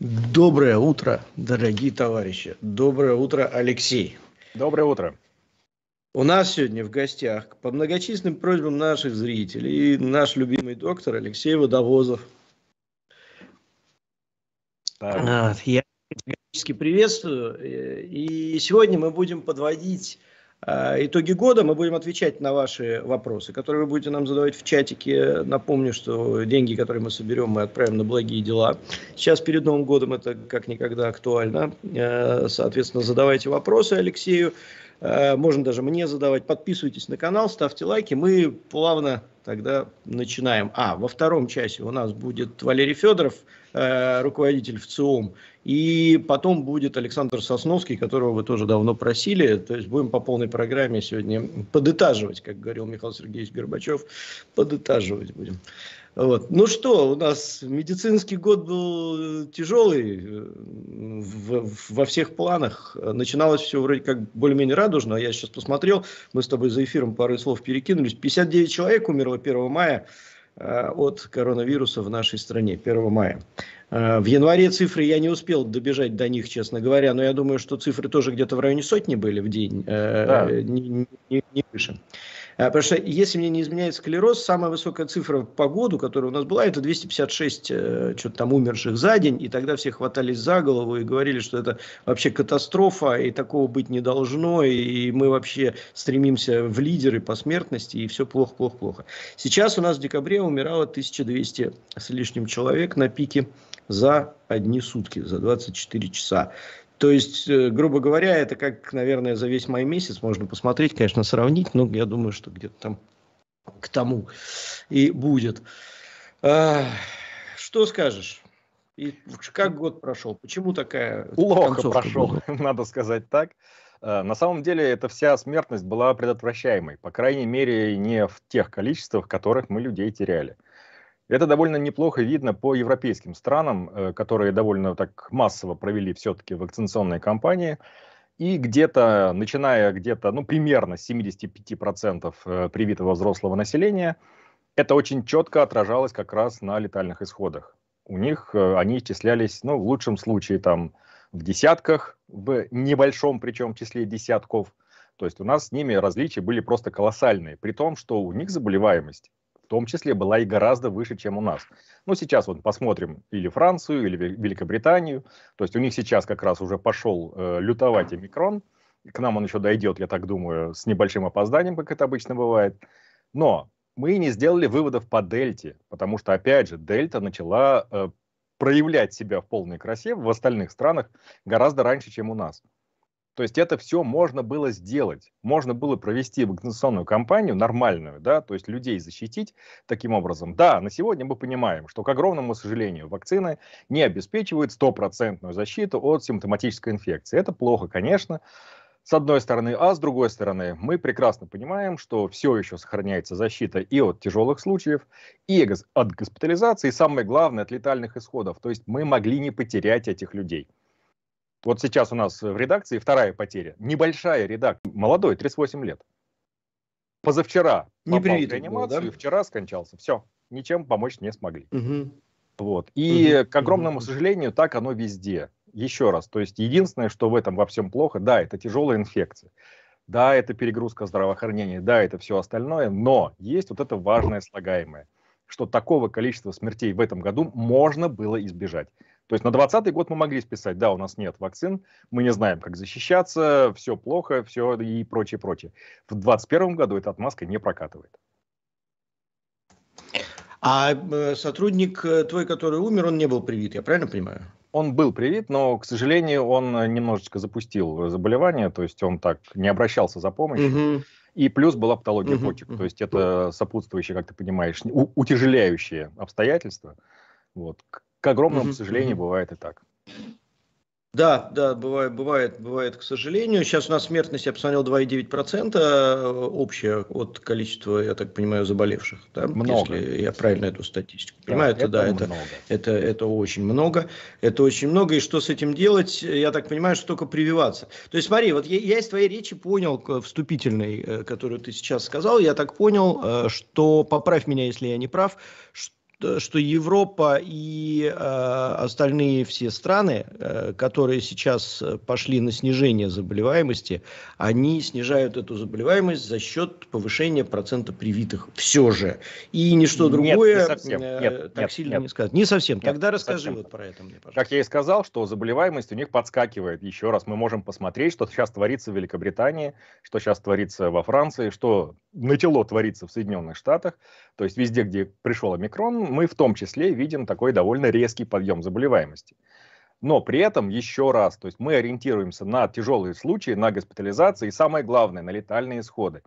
Доброе утро, дорогие товарищи. Доброе утро, Алексей. Доброе утро. У нас сегодня в гостях по многочисленным просьбам наших зрителей наш любимый доктор Алексей Водовозов. Так. А, я приветствую. Э, и сегодня мы будем подводить а, итоги года. Мы будем отвечать на ваши вопросы, которые вы будете нам задавать в чатике. Напомню, что деньги, которые мы соберем, мы отправим на благие дела. Сейчас перед Новым годом это как никогда актуально. Э, соответственно, задавайте вопросы Алексею. Э, можно даже мне задавать. Подписывайтесь на канал, ставьте лайки. Мы плавно тогда начинаем. А, во втором часе у нас будет Валерий Федоров, э, руководитель ВЦИОМ, и потом будет Александр Сосновский, которого вы тоже давно просили. То есть будем по полной программе сегодня подытаживать, как говорил Михаил Сергеевич Горбачев, подытаживать будем. Вот. Ну что, у нас медицинский год был э, тяжелый э, в, во всех планах. Начиналось все вроде как более-менее радужно. А я сейчас посмотрел, мы с тобой за эфиром пару слов перекинулись. 59 человек умерло 1 мая э, от коронавируса в нашей стране 1 мая. В январе цифры я не успел добежать до них, честно говоря, но я думаю, что цифры тоже где-то в районе сотни были в день, да. не, не, не выше. Э, потому что, если мне не изменяет склероз, самая высокая цифра по году, которая у нас была, это 256 э, что-то там умерших за день. И тогда все хватались за голову и говорили, что это вообще катастрофа, и такого быть не должно, и мы вообще стремимся в лидеры по смертности, и все плохо-плохо-плохо. Сейчас у нас в декабре умирало 1200 с лишним человек на пике за одни сутки, за 24 часа. То есть, э, грубо говоря, это как, наверное, за весь май месяц можно посмотреть, конечно, сравнить, но я думаю, что где-то там к тому и будет. А, что скажешь? И как год прошел? Почему такая Плохо прошел, была? надо сказать так. А, на самом деле эта вся смертность была предотвращаемой, по крайней мере, не в тех количествах, которых мы людей теряли. Это довольно неплохо видно по европейским странам, э, которые довольно так массово провели все-таки вакцинационные кампании. И где-то, начиная где-то, ну, примерно 75% э, привитого взрослого населения, это очень четко отражалось как раз на летальных исходах. У них э, они исчислялись, ну, в лучшем случае, там, в десятках, в небольшом причем числе десятков. То есть у нас с ними различия были просто колоссальные, при том, что у них заболеваемость том числе была и гораздо выше, чем у нас. Ну, сейчас вот посмотрим или Францию, или Великобританию. То есть у них сейчас как раз уже пошел э, лютовать омикрон. К нам он еще дойдет, я так думаю, с небольшим опозданием, как это обычно бывает. Но мы не сделали выводов по дельте, потому что, опять же, дельта начала э, проявлять себя в полной красе в остальных странах гораздо раньше, чем у нас. То есть это все можно было сделать. Можно было провести вакцинационную кампанию нормальную, да, то есть людей защитить таким образом. Да, на сегодня мы понимаем, что, к огромному сожалению, вакцины не обеспечивают стопроцентную защиту от симптоматической инфекции. Это плохо, конечно, с одной стороны, а с другой стороны, мы прекрасно понимаем, что все еще сохраняется защита и от тяжелых случаев, и от госпитализации, и самое главное, от летальных исходов. То есть мы могли не потерять этих людей. Вот сейчас у нас в редакции вторая потеря. Небольшая редакция. Молодой, 38 лет. Позавчера не попал в реанимацию, был, да? вчера скончался. Все, ничем помочь не смогли. Угу. Вот. И, угу. к огромному угу. сожалению, так оно везде. Еще раз, то есть единственное, что в этом во всем плохо, да, это тяжелая инфекция. Да, это перегрузка здравоохранения, да, это все остальное, но есть вот это важное слагаемое, что такого количества смертей в этом году можно было избежать. То есть на 2020 год мы могли списать, да, у нас нет вакцин, мы не знаем, как защищаться, все плохо, все и прочее, прочее. В 2021 году эта отмазка не прокатывает. А э, сотрудник э, твой, который умер, он не был привит, я правильно понимаю? Он был привит, но, к сожалению, он немножечко запустил заболевание, то есть он так не обращался за помощью. Угу. И плюс была патология угу. почек, то есть это сопутствующие, как ты понимаешь, утяжеляющие обстоятельства. Вот. К огромному, mm-hmm. к сожалению, бывает и так. Да, да, бывает, бывает, бывает, к сожалению. Сейчас у нас смертность, я посмотрел, 2,9% э, общее от количества, я так понимаю, заболевших. Да? Много. Если я правильно эту статистику понимаю, это, это да, это, это, это очень много. Это очень много, и что с этим делать, я так понимаю, что только прививаться. То есть смотри, вот я, я из твоей речи понял, вступительной, э, которую ты сейчас сказал, я так понял, э, что, поправь меня, если я не прав, что Э, что Европа и э, остальные все страны, э, которые сейчас э, пошли на снижение заболеваемости, они снижают эту заболеваемость за счет повышения процента привитых все же. И ничто нет, другое не э, совсем. Э, так нет, сильно нет. не скажет. Не совсем. Нет, Тогда расскажи совсем. вот про это мне, пожалуйста. Как я и сказал, что заболеваемость у них подскакивает. Еще раз мы можем посмотреть, что сейчас творится в Великобритании, что сейчас творится во Франции, что начало творится в Соединенных Штатах. То есть везде, где пришел омикрон, мы в том числе видим такой довольно резкий подъем заболеваемости. Но при этом, еще раз, то есть мы ориентируемся на тяжелые случаи, на госпитализации и, самое главное, на летальные исходы.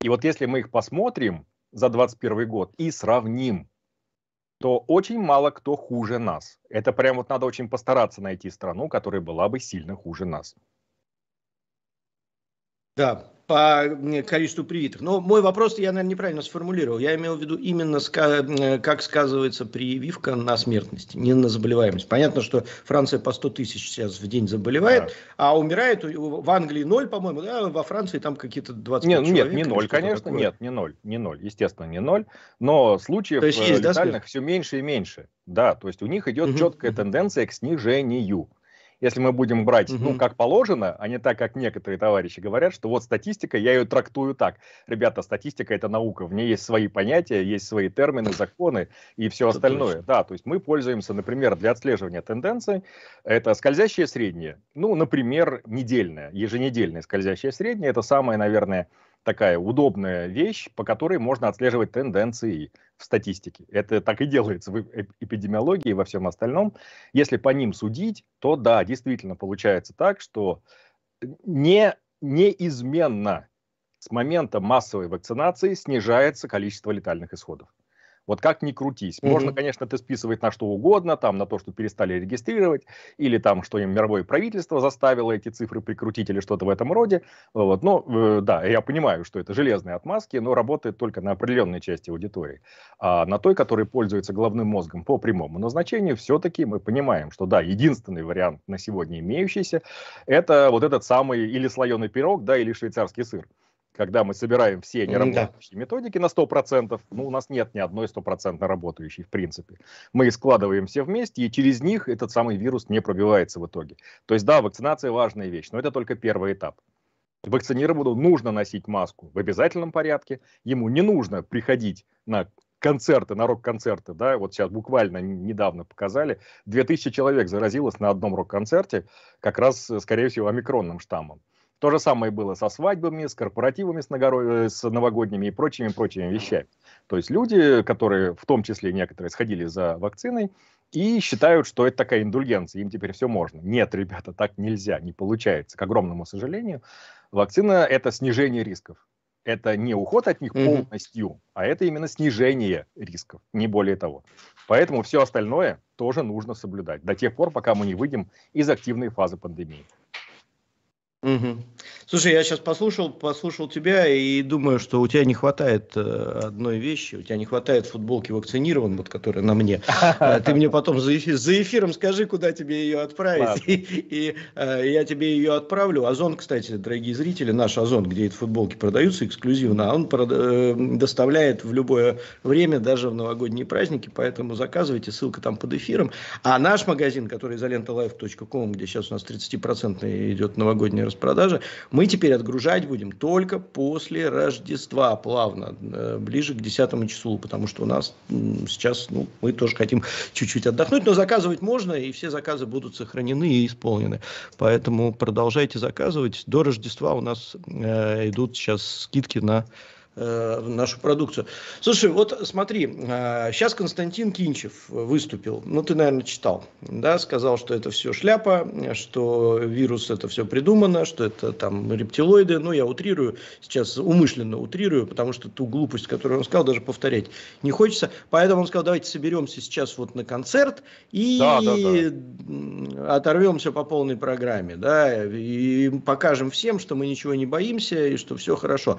И вот если мы их посмотрим за 2021 год и сравним, то очень мало кто хуже нас. Это прям вот надо очень постараться найти страну, которая была бы сильно хуже нас. Да, по количеству привитых. Но мой вопрос я, наверное, неправильно сформулировал. Я имел в виду именно, как сказывается прививка на смертность, не на заболеваемость. Понятно, что Франция по 100 тысяч сейчас в день заболевает, да. а умирает в Англии ноль, по-моему, да, во Франции там какие-то 20 ну нет, человек. Нет, не ноль, конечно, такое. нет, не ноль, не ноль. естественно, не ноль, но случаев то есть э, есть, летальных да, все меньше и меньше. Да, то есть у них идет угу. четкая тенденция к снижению если мы будем брать, угу. ну, как положено, а не так, как некоторые товарищи говорят, что вот статистика, я ее трактую так. Ребята, статистика – это наука, в ней есть свои понятия, есть свои термины, законы и все это остальное. Точно. Да, то есть мы пользуемся, например, для отслеживания тенденций, это скользящее среднее, ну, например, недельное, еженедельное скользящее среднее, это самое, наверное, такая удобная вещь, по которой можно отслеживать тенденции в статистике. Это так и делается в эпидемиологии и во всем остальном. Если по ним судить, то да, действительно получается так, что э, не, неизменно с момента массовой вакцинации снижается количество летальных исходов. Вот как ни крутись. Можно, конечно, это списывать на что угодно, там, на то, что перестали регистрировать, или там, что им мировое правительство заставило эти цифры прикрутить или что-то в этом роде. Вот. Но, э, да, я понимаю, что это железные отмазки, но работает только на определенной части аудитории. А на той, которая пользуется головным мозгом по прямому назначению, все-таки мы понимаем, что, да, единственный вариант на сегодня имеющийся, это вот этот самый или слоеный пирог, да, или швейцарский сыр когда мы собираем все неработающие да. методики на 100%, ну, у нас нет ни одной стопроцентно работающей, в принципе. Мы их складываем все вместе, и через них этот самый вирус не пробивается в итоге. То есть, да, вакцинация важная вещь, но это только первый этап. Вакцинированному нужно носить маску в обязательном порядке, ему не нужно приходить на концерты, на рок-концерты, да, вот сейчас буквально недавно показали, 2000 человек заразилось на одном рок-концерте, как раз, э, скорее всего, омикронным штаммом. То же самое было со свадьбами, с корпоративами, с, нагоро... Э, с новогодними и прочими-прочими вещами. То есть люди, которые в том числе некоторые сходили за вакциной и считают, что это такая индульгенция, им теперь все можно. Нет, ребята, так нельзя, не получается. К огромному сожалению, вакцина – это снижение рисков. Это не уход от них mm-hmm. полностью, а это именно снижение рисков, не более того. Поэтому все остальное тоже нужно соблюдать до тех пор, пока мы не выйдем из активной фазы пандемии. Угу. Слушай, я сейчас послушал, послушал тебя и думаю, что у тебя не хватает э, одной вещи, у тебя не хватает футболки вакцинирован, вот которая на мне. А, ты мне потом за, эфир, за эфиром скажи, куда тебе ее отправить, и, и э, я тебе ее отправлю. Озон, кстати, дорогие зрители, наш Озон, где эти футболки продаются эксклюзивно, а он прода- э, доставляет в любое время, даже в новогодние праздники, поэтому заказывайте, ссылка там под эфиром. А наш магазин, который изоленталайф.ком, где сейчас у нас 30% идет новогодний новогодняя распродажи, мы теперь отгружать будем только после Рождества плавно, э, ближе к 10 числу, потому что у нас сейчас, ну, мы тоже хотим чуть-чуть отдохнуть, но заказывать можно, и все заказы будут сохранены и исполнены. Поэтому продолжайте заказывать. До Рождества у нас э, идут сейчас скидки на Э, нашу продукцию. Слушай, вот смотри, сейчас э, Константин Кинчев выступил, ну ты, наверное, читал, да, сказал, что это все шляпа, что вирус это все придумано, что это там рептилоиды, ну я утрирую, сейчас умышленно утрирую, потому что ту глупость, которую он сказал, даже повторять не хочется, поэтому он сказал, давайте соберемся сейчас вот на концерт и да, да, да. оторвемся по полной программе, да, и покажем всем, что мы ничего не боимся и что все хорошо.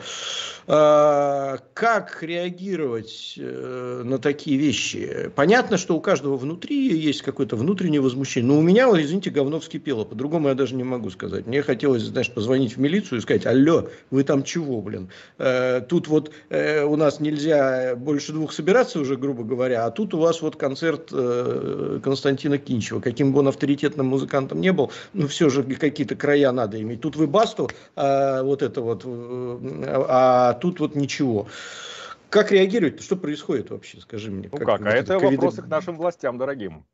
А, а, как реагировать э, на такие вещи? Понятно, что у каждого внутри есть какое-то внутреннее возмущение. Но у меня, извините, говно вскипело. По-другому я даже не могу сказать. Мне хотелось, знаешь, позвонить в милицию и сказать, алло, вы там чего, блин? Э, тут вот э, у нас нельзя больше двух собираться уже, грубо говоря, а тут у вас вот концерт Константина Кинчева. Каким бы он авторитетным музыкантом не был, ну все же какие-то края надо иметь. Тут вы басту, а, вот это вот, а, а тут вот ничего. Как реагировать? Что происходит вообще, скажи мне? Ну как, как? а это COVID... вопросы к нашим властям, дорогим.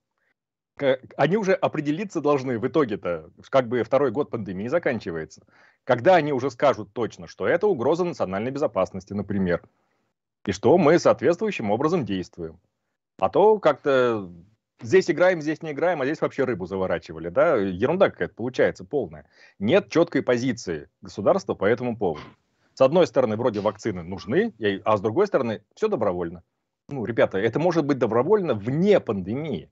Они уже определиться должны в итоге-то, как бы второй год пандемии заканчивается. Когда они уже скажут точно, что это угроза национальной безопасности, например, и что мы соответствующим образом действуем. А то как-то здесь играем, здесь не играем, а здесь вообще рыбу заворачивали. Да? Ерунда какая-то получается полная. Нет четкой позиции государства по этому поводу. С одной стороны, вроде вакцины нужны, а с другой стороны, все добровольно. Ну, ребята, это может быть добровольно вне пандемии.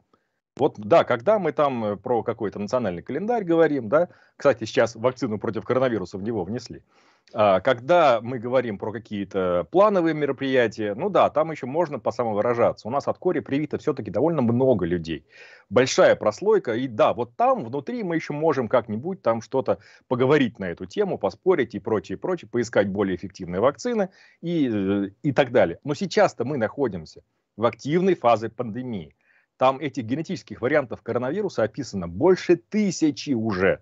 Вот, да, когда мы там э, про какой-то национальный календарь говорим, да, кстати, сейчас вакцину против коронавируса в него внесли, а, когда мы говорим про какие-то плановые мероприятия, ну да, там еще можно по самовыражаться. У нас от кори привито все-таки довольно много людей. Большая прослойка, и да, вот там внутри мы еще можем как-нибудь там что-то поговорить на эту тему, поспорить и прочее, прочее, поискать более эффективные вакцины и, э, и так далее. Но сейчас-то мы находимся в активной фазе пандемии. Там этих генетических вариантов коронавируса описано больше тысячи уже.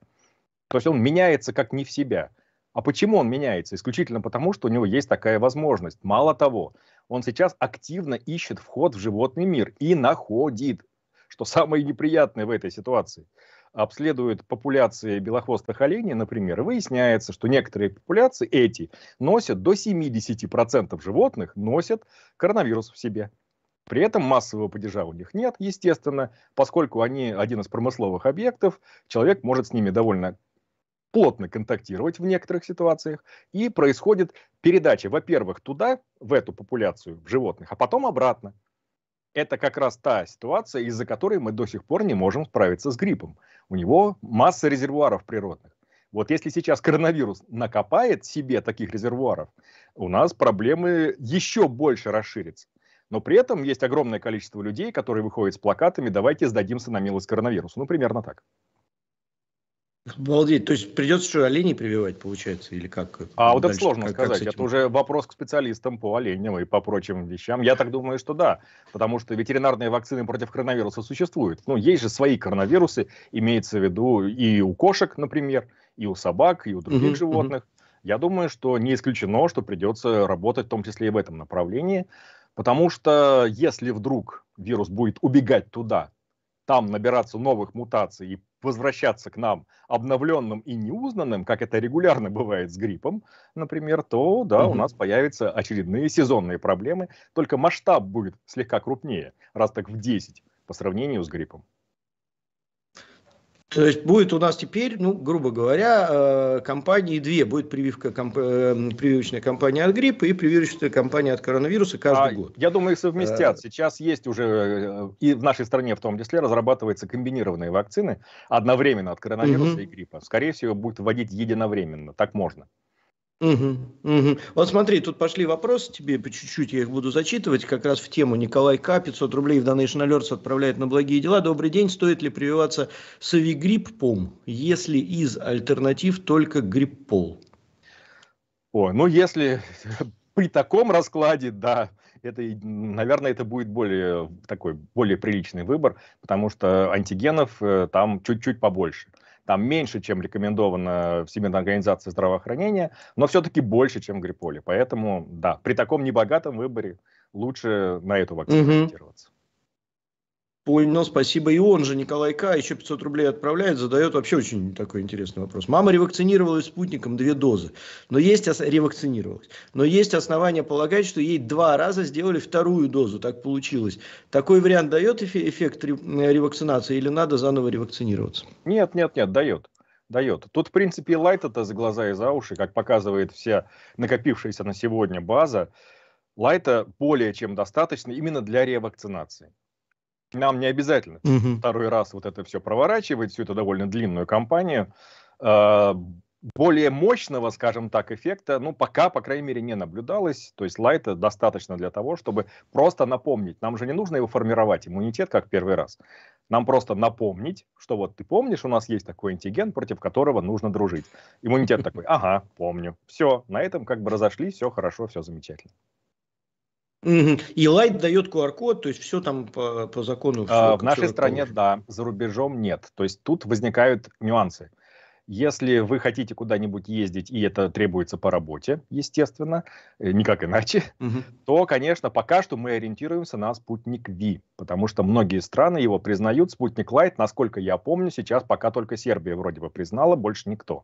То есть он меняется как не в себя. А почему он меняется? Исключительно потому, что у него есть такая возможность. Мало того, он сейчас активно ищет вход в животный мир и находит, что самое неприятное в этой ситуации. Обследует популяции белохвостых оленей, например, и выясняется, что некоторые популяции эти носят до 70% животных носят коронавирус в себе. При этом массового падежа у них нет, естественно, поскольку они один из промысловых объектов, человек может с ними довольно плотно контактировать в некоторых ситуациях, и происходит передача, во-первых, туда, в эту популяцию в животных, а потом обратно. Это как раз та ситуация, из-за которой мы до сих пор не можем справиться с гриппом. У него масса резервуаров природных. Вот если сейчас коронавирус накопает себе таких резервуаров, у нас проблемы еще больше расширятся. Но при этом есть огромное количество людей, которые выходят с плакатами «давайте сдадимся на милость коронавирусу». Ну, примерно так. Обалдеть. То есть придется что, оленей прививать, получается, или как? А вот это сложно как, сказать. Как этим... Это уже вопрос к специалистам по оленям и по прочим вещам. Я так думаю, что да, потому что ветеринарные вакцины против коронавируса существуют. Ну, есть же свои коронавирусы, имеется в виду и у кошек, например, и у собак, и у других угу, животных. Угу. Я думаю, что не исключено, что придется работать в том числе и в этом направлении. Потому что если вдруг вирус будет убегать туда, там набираться новых мутаций и возвращаться к нам обновленным и неузнанным, как это регулярно бывает с гриппом, например, то да, у нас появятся очередные сезонные проблемы, только масштаб будет слегка крупнее, раз так в 10 по сравнению с гриппом. То есть будет у нас теперь, ну, грубо говоря, э, компании две. Будет прививка, комп, э, прививочная компания от гриппа и прививочная компания от коронавируса каждый а, год. Я думаю, их совместят. А... Сейчас есть уже и в нашей стране в том числе разрабатываются комбинированные вакцины одновременно от коронавируса угу. и гриппа. Скорее всего, будет вводить единовременно. Так можно. Угу, угу. Вот смотри, тут пошли вопросы тебе, по чуть-чуть я их буду зачитывать, как раз в тему. Николай К. 500 рублей в Donation Alerts отправляет на благие дела. Добрый день, стоит ли прививаться савигриппом, если из альтернатив только гриппол? О, ну если при таком раскладе, да, это, наверное, это будет более такой, более приличный выбор, потому что антигенов э, там чуть-чуть побольше там меньше, чем рекомендовано Всемирной организацией здравоохранения, но все-таки больше, чем гриполи. Поэтому, да, при таком небогатом выборе лучше на эту вакцину ориентироваться. Угу. Понял, ну, спасибо. И он же, Николай К., еще 500 рублей отправляет, задает вообще очень такой интересный вопрос. Мама ревакцинировалась спутником две дозы, но есть, ос... ревакцинировалась, но есть основания полагать, что ей два раза сделали вторую дозу, так получилось. Такой вариант дает эффект ревакцинации или надо заново ревакцинироваться? Нет, нет, нет, дает. Дает. Тут, в принципе, лайт это за глаза и за уши, как показывает вся накопившаяся на сегодня база. Лайта более чем достаточно именно для ревакцинации. Нам не обязательно угу. второй раз вот это все проворачивать, всю эту довольно длинную кампанию. А, более мощного, скажем так, эффекта, ну, пока, по крайней мере, не наблюдалось. То есть лайта достаточно для того, чтобы просто напомнить. Нам же не нужно его формировать, иммунитет, как первый раз. Нам просто напомнить, что вот ты помнишь, у нас есть такой антиген, против которого нужно дружить. Иммунитет такой, ага, помню. Все, на этом как бы разошлись, все хорошо, все замечательно. И Light дает QR-код, то есть все там по, по закону. Все, а, в нашей стране да, за рубежом нет. То есть тут возникают нюансы. Если вы хотите куда-нибудь ездить, и это требуется по работе, естественно, э, никак иначе, угу. то, конечно, пока что мы ориентируемся на спутник V, потому что многие страны его признают. Спутник Light, насколько я помню, сейчас пока только Сербия вроде бы признала, больше никто.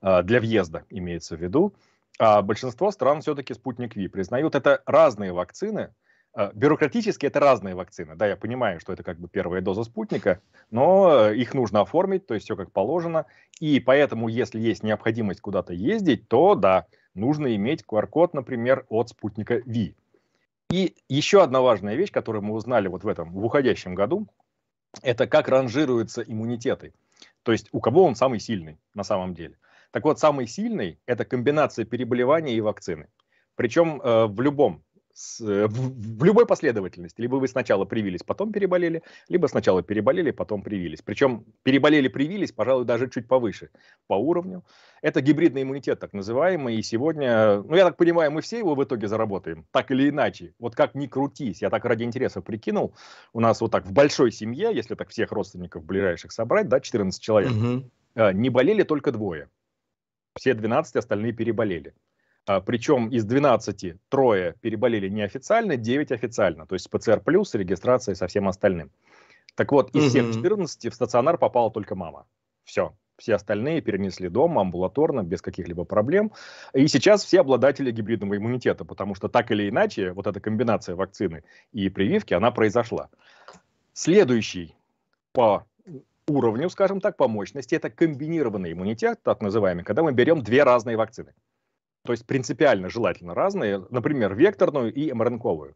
А, для въезда имеется в виду. А, большинство стран все-таки спутник Ви признают. Это разные вакцины. А, бюрократически это разные вакцины. Да, я понимаю, что это как бы первая доза спутника, но э, их нужно оформить, то есть все как положено. И поэтому, если есть необходимость куда-то ездить, то да, нужно иметь QR-код, например, от спутника Ви. И еще одна важная вещь, которую мы узнали вот в этом, в уходящем году, это как ранжируются иммунитеты. То есть у кого он самый сильный на самом деле – так вот, самый сильный – это комбинация переболевания и вакцины. Причем э, в любом с, э, в, в любой последовательности. Либо вы сначала привились, потом переболели, либо сначала переболели, потом привились. Причем переболели-привились, пожалуй, даже чуть повыше по уровню. Это гибридный иммунитет, так называемый, и сегодня, ну, я так понимаю, мы все его в итоге заработаем, так или иначе. Вот как ни крутись, я так ради интереса прикинул, у нас вот так в большой семье, если так всех родственников ближайших собрать, да, 14 человек, угу. не болели только двое – все 12 остальные переболели. А, Причем из 12 трое переболели неофициально, 9 официально. То есть с ПЦР плюс, регистрация со всем остальным. Так вот, из всех 14 в стационар попала только мама. Все. Все остальные перенесли дома, амбулаторно, без каких-либо проблем. И сейчас все обладатели гибридного иммунитета, потому что так или иначе вот эта комбинация вакцины и прививки, она произошла. Следующий по уровню, скажем так, по мощности, это комбинированный иммунитет, так называемый, когда мы берем две разные вакцины. То есть принципиально желательно разные, например, векторную и МРНКовую.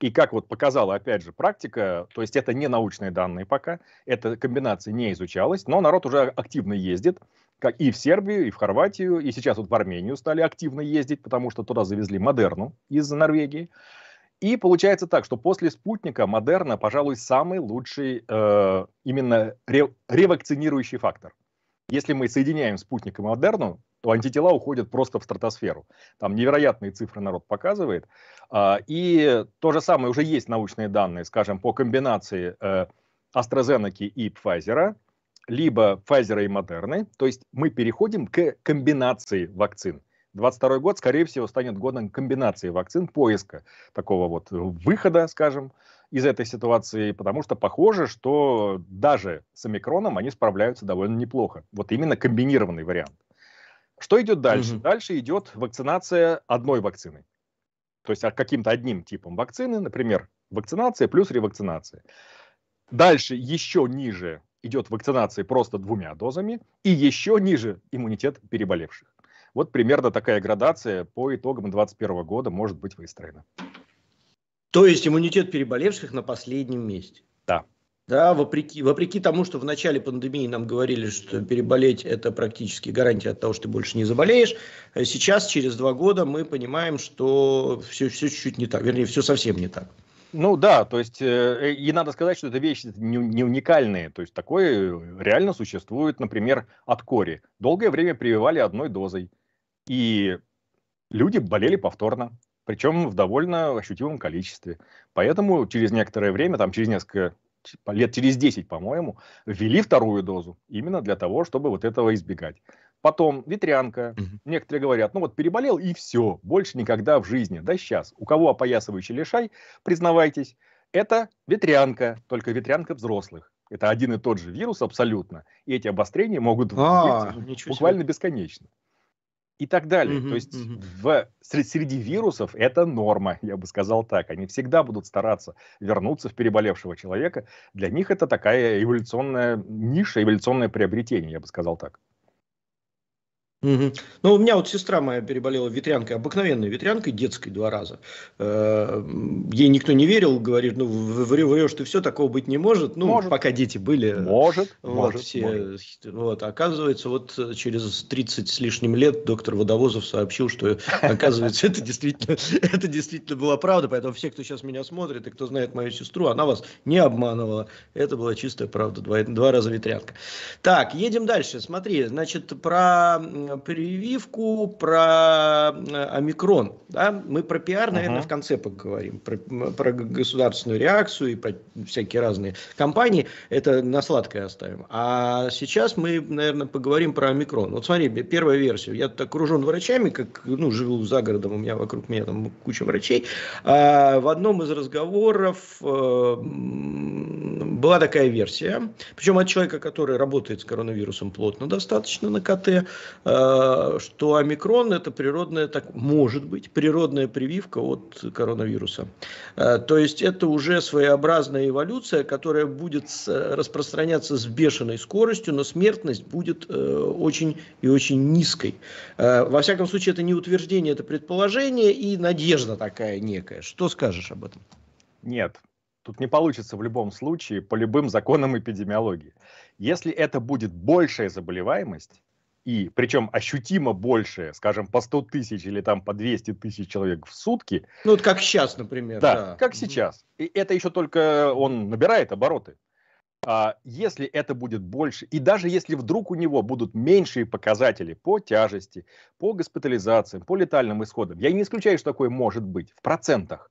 И как вот показала, опять же, практика, то есть это не научные данные пока, эта комбинация не изучалась, но народ уже активно ездит, как и в Сербию, и в Хорватию, и сейчас вот в Армению стали активно ездить, потому что туда завезли Модерну из Норвегии. И получается так, что после спутника Модерна, пожалуй, самый лучший э, именно ре, ревакцинирующий фактор. Если мы соединяем спутник и Модерну, то антитела уходят просто в стратосферу. Там невероятные цифры народ показывает. Э, и то же самое уже есть научные данные, скажем, по комбинации э, AstraZeneca и Pfizer, либо Pfizer и Модерны. То есть мы переходим к комбинации вакцин. 2022 год, скорее всего, станет годом комбинации вакцин, поиска такого вот выхода, скажем, из этой ситуации, потому что похоже, что даже с омикроном они справляются довольно неплохо. Вот именно комбинированный вариант. Что идет дальше? Угу. Дальше идет вакцинация одной вакцины. То есть а каким-то одним типом вакцины, например, вакцинация плюс ревакцинация. Дальше еще ниже идет вакцинация просто двумя дозами и еще ниже иммунитет переболевших. Вот примерно такая градация по итогам 2021 года может быть выстроена. То есть иммунитет переболевших на последнем месте? Да. Да, вопреки, вопреки тому, что в начале пандемии нам говорили, что переболеть – это практически гарантия от того, что ты больше не заболеешь, э, сейчас, через два года, мы понимаем, что все, все чуть-чуть не так, вернее, все совсем не так. Ну да, то есть э, э, и надо сказать, что это вещи не, не уникальные. То есть такое реально существует, например, от кори. Долгое время прививали одной дозой. И люди болели повторно, причем в довольно ощутимом количестве. Поэтому через некоторое время, там через несколько лет через 10, по-моему, ввели вторую дозу, именно для того, чтобы вот этого избегать. Потом ветрянка. Угу. Некоторые говорят, ну вот переболел и все, больше никогда в жизни. Да сейчас. У кого опоясывающий лишай, признавайтесь, это ветрянка, только ветрянка взрослых. Это один и тот же вирус абсолютно. И эти обострения могут а. быть буквально бесконечно и так далее. Угу, То есть угу. в, среди, среди вирусов это норма, я бы сказал так. Они всегда будут стараться вернуться в переболевшего человека. Для них это такая эволюционная ниша, эволюционное приобретение, я бы сказал так. Угу. Ну, у меня вот сестра моя переболела ветрянкой, обыкновенной ветрянкой, детской два раза. Э, ей никто не верил, говорит, ну, врешь ты все, такого быть не может. Ну, может. пока дети были. Может, вот, может, все, может. Вот, оказывается, вот через 30 с лишним лет доктор Водовозов сообщил, что, оказывается, это действительно, это действительно была правда. Поэтому все, кто сейчас меня смотрит и кто знает мою сестру, она вас не обманывала. Это была чистая правда, два, два раза ветрянка. Так, едем дальше. Смотри, значит, про Э, прививку, про э, омикрон. Да? Мы про пиар, наверное, uh-huh. в конце поговорим. Про, про государственную реакцию и про всякие разные компании. Это на сладкое оставим. А сейчас мы, наверное, поговорим про омикрон. Вот смотри, первая версия. Я окружен врачами, как ну, живу за городом, у меня вокруг меня там куча врачей. А в одном из разговоров э, была такая версия. Причем от человека, который работает с коронавирусом плотно достаточно на КТ, а, что омикрон это природная, так может быть, природная прививка от коронавируса. А, то есть это уже своеобразная эволюция, которая будет распространяться с бешеной скоростью, но смертность будет э, очень и очень низкой. А, во всяком случае, это не утверждение, это предположение и надежда такая некая. Что скажешь об этом? Нет, Тут не получится в любом случае по любым законам эпидемиологии. Если это будет большая заболеваемость, и причем ощутимо больше, скажем, по 100 тысяч или там по 200 тысяч человек в сутки. Ну, вот как сейчас, например. Да, да. как сейчас. И это еще только он набирает обороты. А если это будет больше, и даже если вдруг у него будут меньшие показатели по тяжести, по госпитализациям, по летальным исходам, я не исключаю, что такое может быть в процентах,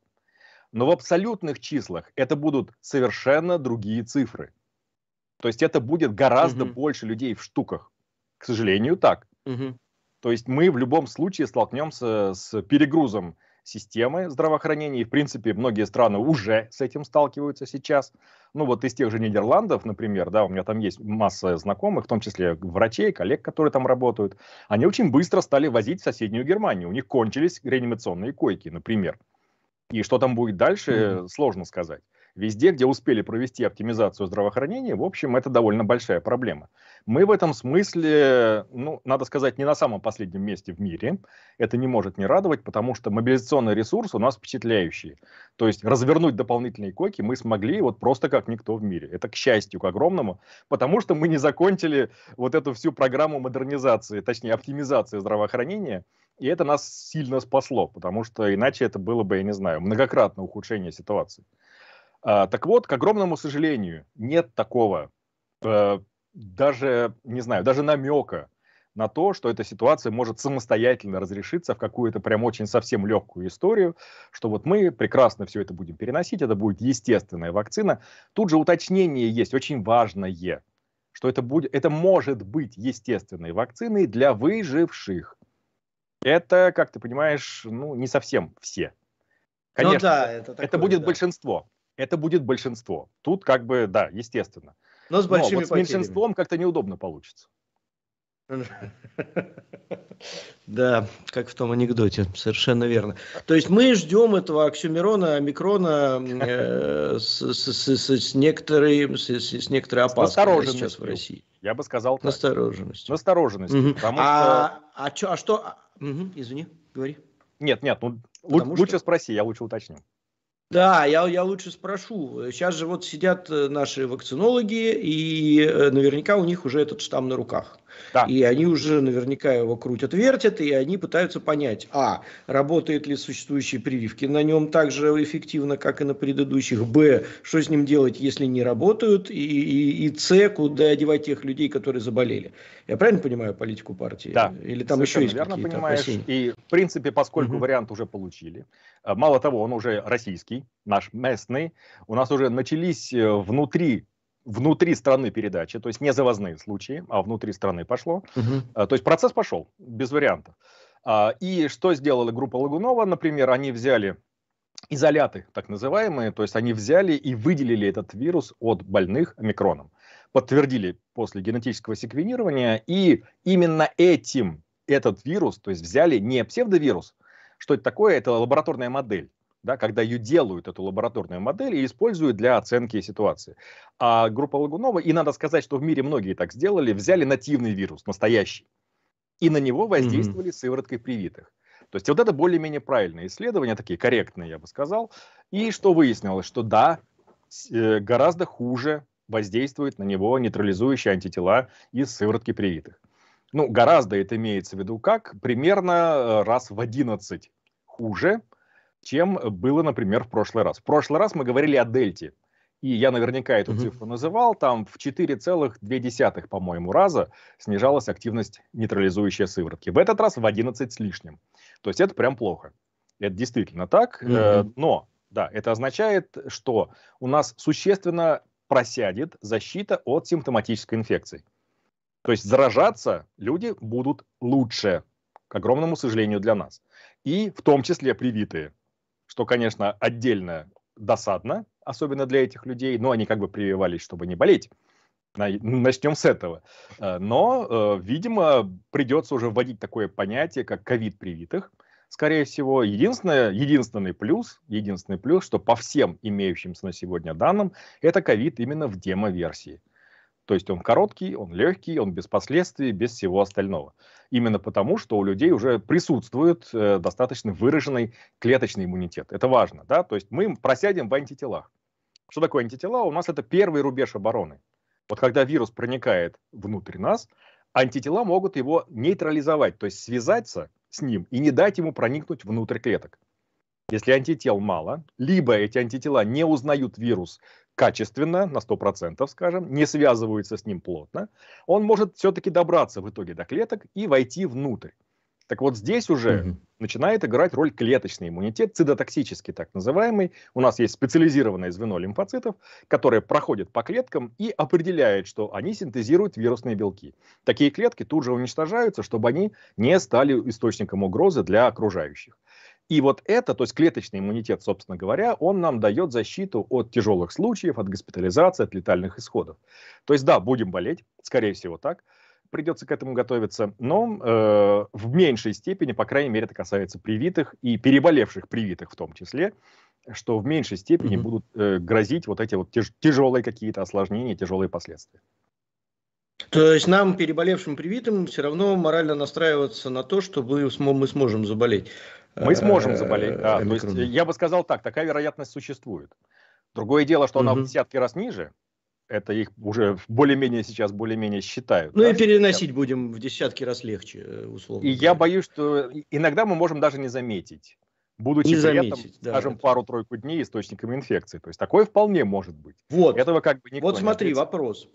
но в абсолютных числах это будут совершенно другие цифры. То есть это будет гораздо угу. больше людей в штуках. К сожалению, так. Угу. То есть мы в любом случае столкнемся с перегрузом системы здравоохранения. И, в принципе, многие страны уже с этим сталкиваются сейчас. Ну, вот из тех же Нидерландов, например, да, у меня там есть масса знакомых, в том числе врачей, коллег, которые там работают. Они очень быстро стали возить в соседнюю Германию. У них кончились реанимационные койки, например. И что там будет дальше, mm-hmm. сложно сказать. Везде, где успели провести оптимизацию здравоохранения, в общем, это довольно большая проблема. Мы в этом смысле, ну, надо сказать, не на самом последнем месте в мире. Это не может не радовать, потому что мобилизационный ресурс у нас впечатляющий. То есть развернуть дополнительные койки мы смогли вот просто как никто в мире. Это к счастью, к огромному, потому что мы не закончили вот эту всю программу модернизации, точнее оптимизации здравоохранения, и это нас сильно спасло, потому что иначе это было бы, я не знаю, многократное ухудшение ситуации. А, так вот, к огромному сожалению, нет такого, э, даже, не знаю, даже намека на то, что эта ситуация может самостоятельно разрешиться в какую-то прям очень совсем легкую историю, что вот мы прекрасно все это будем переносить, это будет естественная вакцина. Тут же уточнение есть, очень важное, что это, будет, это может быть естественной вакциной для выживших. Это, как ты понимаешь, ну, не совсем все. Конечно, ну да, это, такое, это будет да. большинство. Это будет большинство. Тут как бы, да, естественно. Но с большими Но вот с меньшинством как-то неудобно получится. Да, как в том анекдоте, совершенно верно. То есть мы ждем этого оксюмерона, омикрона э, с, с, с, с, некоторой, с, с некоторой опаской сейчас в России. Я бы сказал так. Настороженность. Настороженность. а, что... А а а, извини, говори. Нет, нет, ну, лучше спроси, я лучше уточню. Да, я, я лучше спрошу. Сейчас же вот сидят э, наши вакцинологи, и э, наверняка у них уже этот штамм на руках. Да. И они уже наверняка его крутят, вертят, и они пытаются понять, а, работают ли существующие прививки на нем так же эффективно, как и на предыдущих, б, что с ним делать, если не работают, и, и, и с, куда одевать тех людей, которые заболели. Я правильно понимаю политику партии? Да. Или там Совершенно еще есть какие-то понимаешь. И, в принципе, поскольку угу. вариант уже получили, э, мало того, он уже российский, наш местный, у нас уже начались э, внутри внутри страны передачи, то есть не завозные случаи, а внутри страны пошло. Угу. То есть процесс пошел, без вариантов. А, и что сделала группа Лагунова? Например, они взяли изоляты, так называемые, то есть они взяли и выделили этот вирус от больных микроном, подтвердили после генетического секвенирования, и именно этим этот вирус, то есть взяли не псевдовирус, что это такое, это лабораторная модель, да, когда ее делают, эту лабораторную модель, и используют для оценки ситуации. А группа Лагунова, и надо сказать, что в мире многие так сделали, взяли нативный вирус, настоящий, и на него воздействовали mm-hmm. сывороткой привитых. То есть вот это более-менее правильные исследования, такие корректные, я бы сказал. И что выяснилось, что да, э, гораздо хуже воздействуют на него нейтрализующие антитела из сыворотки привитых. Ну, гораздо это имеется в виду как? Примерно э, раз в 11 хуже, чем было, например, в прошлый раз. В прошлый раз мы говорили о дельте. И я наверняка эту угу. цифру называл, там в 4,2, по-моему, раза снижалась активность нейтрализующей сыворотки. В этот раз в 11 с лишним. То есть это прям плохо. Это действительно так. Угу. Э, но, да, это означает, что у нас существенно просядет защита от симптоматической инфекции. То есть заражаться люди будут лучше, к огромному сожалению для нас. И в том числе привитые что, конечно, отдельно досадно, особенно для этих людей, но они как бы прививались, чтобы не болеть. Начнем с этого. Э, но, э, видимо, придется уже вводить такое понятие, как ковид привитых. Скорее всего, единственное, единственный плюс, единственный плюс, что по всем имеющимся на сегодня данным, это ковид именно в демо-версии. То есть он короткий, он легкий, он без последствий, без всего остального. Именно потому, что у людей уже присутствует э, достаточно выраженный клеточный иммунитет. Это важно, да? То есть мы просядем в антителах. Что такое антитела? У нас это первый рубеж обороны. Вот когда вирус проникает внутрь нас, антитела могут его нейтрализовать, то есть связаться с ним и не дать ему проникнуть внутрь клеток. Если антител мало, либо эти антитела не узнают вирус качественно, на 100%, скажем, не связываются с ним плотно, он может все-таки добраться в итоге до клеток и войти внутрь. Так вот здесь уже угу. начинает играть роль клеточный иммунитет, цитотоксический так называемый. У нас есть специализированное звено лимфоцитов, которое проходит по клеткам и определяет, что они синтезируют вирусные белки. Такие клетки тут же уничтожаются, чтобы они не стали источником угрозы для окружающих. И вот это, то есть клеточный иммунитет, собственно говоря, он нам дает защиту от тяжелых случаев, от госпитализации, от летальных исходов. То есть да, будем болеть, скорее всего так, придется к этому готовиться, но э, в меньшей степени, по крайней мере, это касается привитых и переболевших привитых в том числе, что в меньшей степени mm-hmm. будут э, грозить вот эти вот тяж- тяжелые какие-то осложнения, тяжелые последствия. То есть нам, переболевшим привитым, все равно морально настраиваться на то, что мы, мы сможем заболеть. Мы сможем заболеть. Да. То есть, я бы сказал так, такая вероятность существует. Другое дело, что она в десятки раз ниже, это их уже более-менее сейчас более-менее считают. Ну да? и переносить будем в десятки раз легче, э, условно. И я боюсь, что иногда мы можем даже не заметить, будучи не заметить, при этом, да, скажем, это... пару-тройку дней источниками инфекции. То есть такое вполне может быть. Вот. Этого как бы не. Вот смотри, не вопрос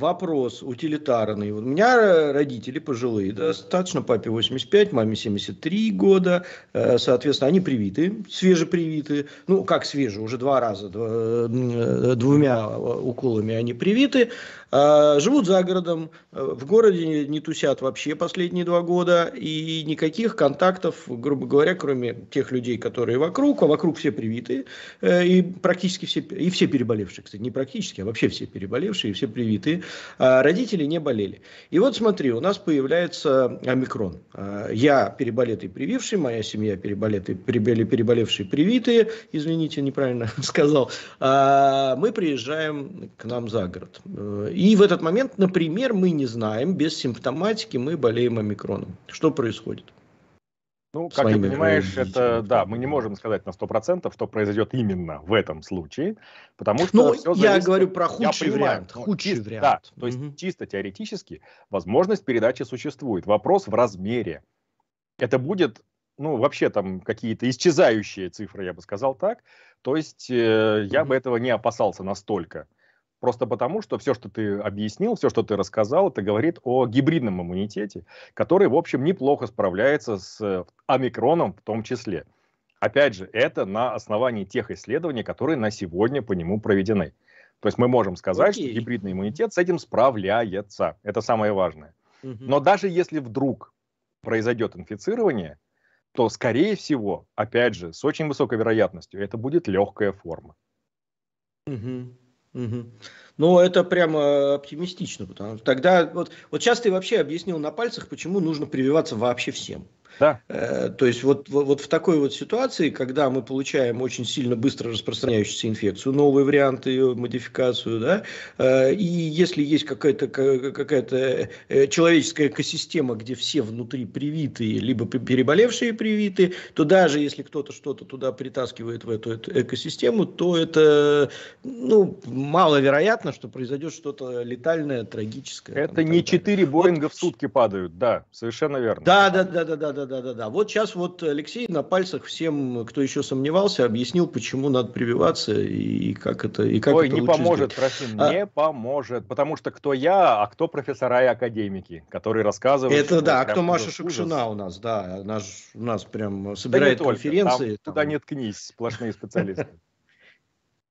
вопрос утилитарный. У меня э, родители пожилые, достаточно, папе 85, маме 73 года, э, соответственно, они привиты, свежепривиты, ну, как свежие, уже два раза, два, э, двумя уколами они привиты, а, живут за городом, э, в городе не тусят вообще последние два года, и никаких контактов, грубо говоря, кроме тех людей, которые вокруг, а вокруг все привитые, э, и практически все, и все переболевшие, кстати, не практически, а вообще все переболевшие, и все привитые, а родители не болели. И вот смотри, у нас появляется омикрон. А, я переболетый прививший, моя семья переболетый, переболевшие привитые, извините, неправильно сказал. Мы приезжаем к нам за город. Э, и в этот момент, например, мы не знаем, без симптоматики мы болеем омикроном. Что происходит? Ну, как ты э, понимаешь, это, да, мы не можем сказать на 100%, что произойдет именно в этом случае, потому что... Ну, все я зависит... говорю про худший понимаю, вариант. Ну, худший чисто, вариант. Да, угу. то есть чисто теоретически возможность передачи существует. Вопрос в размере. Это будет, ну, вообще там какие-то исчезающие цифры, я бы сказал так. То есть э, я угу. бы этого не опасался настолько. Просто потому, что все, что ты объяснил, все, что ты рассказал, это говорит о гибридном иммунитете, который, в общем, неплохо справляется с э, омикроном в том числе. Опять же, это на основании тех исследований, которые на сегодня по нему проведены. То есть мы можем сказать, Окей. что гибридный иммунитет с этим справляется. Это самое важное. Угу. Но даже если вдруг произойдет инфицирование, то, скорее всего, опять же, с очень высокой вероятностью, это будет легкая форма. Угу. Угу. Ну, это прямо оптимистично, потому что тогда вот, вот сейчас ты вообще объяснил на пальцах, почему нужно прививаться вообще всем. Да. Э, то есть вот, вот, вот в такой вот ситуации, когда мы получаем очень сильно быстро распространяющуюся инфекцию, новые варианты ее, модификацию, да, э, и если есть какая-то какая э, человеческая экосистема, где все внутри привитые, либо переболевшие привиты, то даже если кто-то что-то туда притаскивает в эту экосистему, то это ну, маловероятно, что произойдет что-то летальное, трагическое. Это там, не четыре Боинга вот. в сутки падают, да, совершенно верно. Да, да, да, да, да, да да, да, да, да. Вот сейчас вот Алексей на пальцах всем, кто еще сомневался, объяснил, почему надо прививаться и как это и как Ой, это не поможет, сделать. а... не поможет, потому что кто я, а кто профессора и академики, которые рассказывают. Это да, а кто Маша Шукшина у нас, да, наш у нас прям собирает да конференции. Только, там, там... Туда не ткнись, сплошные специалисты.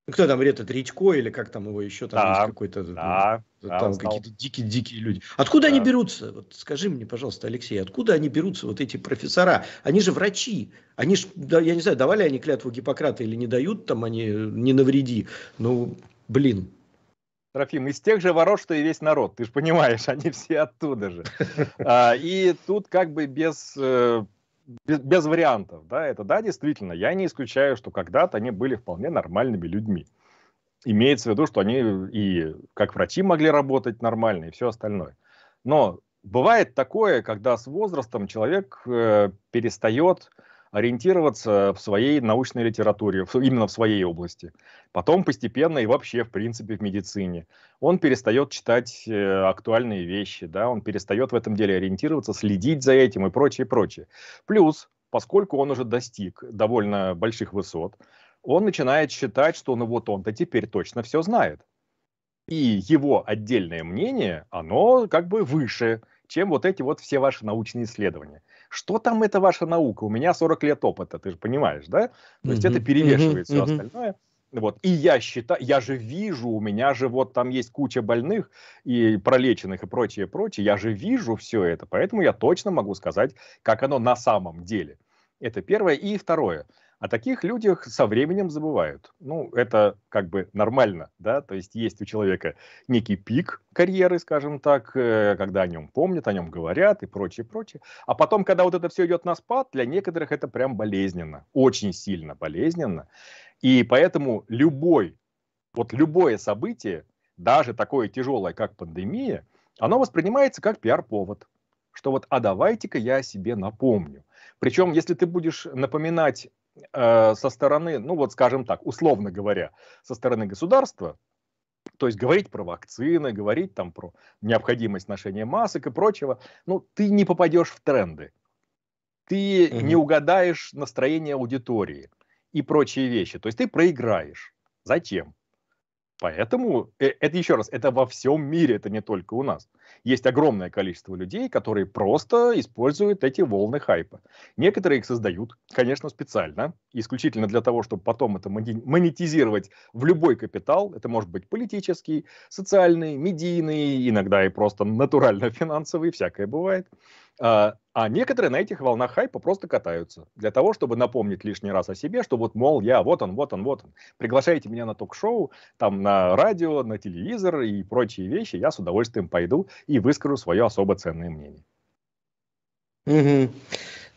Ну, кто там, этот Редько или как там его еще, там да, есть какой-то, э, да, ну, да, какие-то дикие-дикие люди. Откуда да. они берутся? Вот скажи мне, пожалуйста, Алексей, откуда они берутся, вот эти профессора? Они же врачи, они же, я не знаю, давали они клятву Гиппократа или не дают, там они э, не навреди, ну, блин. Трофим, из тех же ворот, что и весь народ, ты же понимаешь, они все оттуда же. А, и тут как бы без э, без, без вариантов, да, это да, действительно, я не исключаю, что когда-то они были вполне нормальными людьми. Имеется в виду, что они и как врачи могли работать нормально и все остальное. Но бывает такое, когда с возрастом человек э, перестает ориентироваться в своей научной литературе, именно в своей области. Потом постепенно и вообще, в принципе, в медицине. Он перестает читать э, актуальные вещи, да, он перестает в этом деле ориентироваться, следить за этим и прочее, прочее. Плюс, поскольку он уже достиг довольно больших высот, он начинает считать, что ну вот он-то теперь точно все знает. И его отдельное мнение, оно как бы выше, чем вот эти вот все ваши научные исследования. Что там это ваша наука? У меня 40 лет опыта, ты же понимаешь, да? То mm-hmm. есть это перевешивает mm-hmm. все остальное. Вот. И я считаю, я же вижу, у меня же вот там есть куча больных и пролеченных и прочее, прочее. Я же вижу все это, поэтому я точно могу сказать, как оно на самом деле. Это первое. И второе. О таких людях со временем забывают. Ну, это как бы нормально, да, то есть есть у человека некий пик карьеры, скажем так, э, когда о нем помнят, о нем говорят и прочее, прочее. А потом, когда вот это все идет на спад, для некоторых это прям болезненно, очень сильно болезненно. И поэтому любой, вот любое событие, даже такое тяжелое, как пандемия, оно воспринимается как пиар-повод что вот, а давайте-ка я о себе напомню. Причем, если ты будешь напоминать Э, со стороны, ну вот скажем так, условно говоря, со стороны государства, то есть говорить про вакцины, говорить там про необходимость ношения масок и прочего, ну ты не попадешь в тренды, ты mm-hmm. не угадаешь настроение аудитории и прочие вещи, то есть ты проиграешь. Зачем? Поэтому, э, это еще раз, это во всем мире, это не только у нас. Есть огромное количество людей, которые просто используют эти волны хайпа. Некоторые их создают, конечно, специально, исключительно для того, чтобы потом это монетизировать в любой капитал. Это может быть политический, социальный, медийный, иногда и просто натурально-финансовый, всякое бывает. А, а некоторые на этих волнах хайпа просто катаются. Для того, чтобы напомнить лишний раз о себе, что вот, мол, я вот он, вот он, вот он. Приглашайте меня на ток-шоу, там на радио, на телевизор и прочие вещи, я с удовольствием пойду и выскажу свое особо ценное мнение. Угу.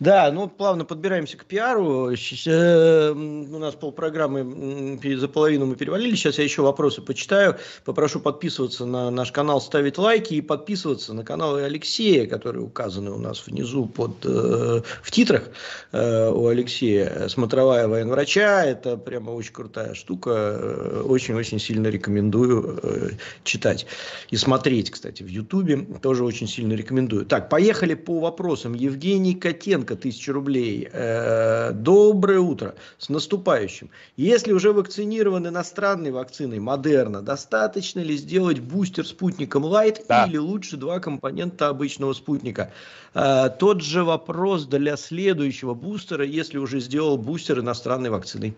Да, ну плавно подбираемся к пиару. Э, у нас полпрограммы за половину мы перевалили. Сейчас я еще вопросы почитаю. Попрошу подписываться на наш канал, ставить лайки и подписываться на канал Алексея, которые указаны у нас внизу под, э, в титрах э, у Алексея. Смотровая военврача. Это прямо очень крутая штука. Очень-очень э, сильно рекомендую э, читать. И смотреть, кстати, в Ютубе. Тоже очень сильно рекомендую. Так, поехали по вопросам. Евгений Котенко скидка 1000 рублей. Э, доброе утро, с наступающим. Если уже вакцинирован иностранной вакциной Модерна, достаточно ли сделать бустер спутником Light да. или лучше два компонента обычного спутника? Э, тот же вопрос для следующего бустера, если уже сделал бустер иностранной вакциной.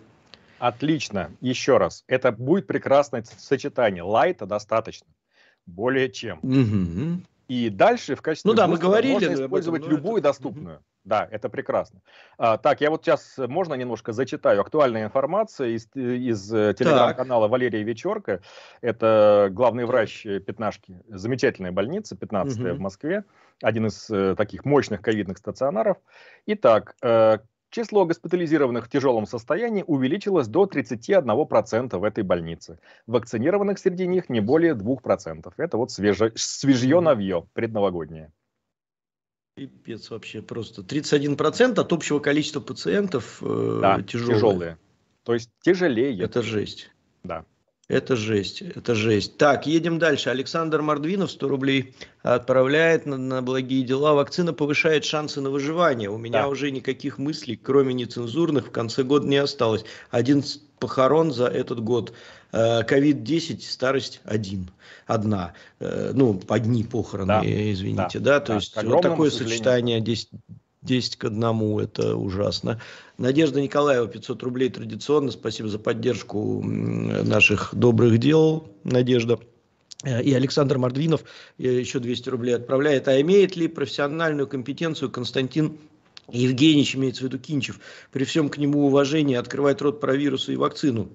Отлично. Еще раз. Это будет прекрасное сочетание. Лайта достаточно. Более чем. Угу. И дальше в качестве ну да, мы говорили, можно использовать ну, этом, ну, любую это... доступную. Угу. Да, это прекрасно. А, так, я вот сейчас, можно немножко зачитаю актуальную информацию из, из э, телеграм-канала Валерия Вечерка. Это главный врач Пятнашки, замечательная больница, 15 угу. в Москве, один из э, таких мощных ковидных стационаров. Итак, э, Число госпитализированных в тяжелом состоянии увеличилось до 31% в этой больнице. Вакцинированных среди них не более 2%. Это вот свеже, свежье новье предновогоднее. Пипец вообще просто. 31% от общего количества пациентов э, да, тяжелые. тяжелые. То есть тяжелее. Это жесть. Да. Это жесть, это жесть. Так, едем дальше. Александр Мордвинов 100 рублей отправляет на, на благие дела. Вакцина повышает шансы на выживание. У меня да. уже никаких мыслей, кроме нецензурных, в конце года не осталось. Один похорон за этот год. Э, Ковид-10, старость один, одна. Э, ну, одни похороны, да. Э, извините. Да, да то да. есть вот такое сожалению. сочетание 10 10 к 1, это ужасно. Надежда Николаева, 500 рублей традиционно, спасибо за поддержку наших добрых дел, Надежда. Э, и Александр Мордвинов э, еще 200 рублей отправляет. А имеет ли профессиональную компетенцию Константин Евгеньевич, имеется в виду Кинчев, при всем к нему уважении открывать рот про вирусы и вакцину?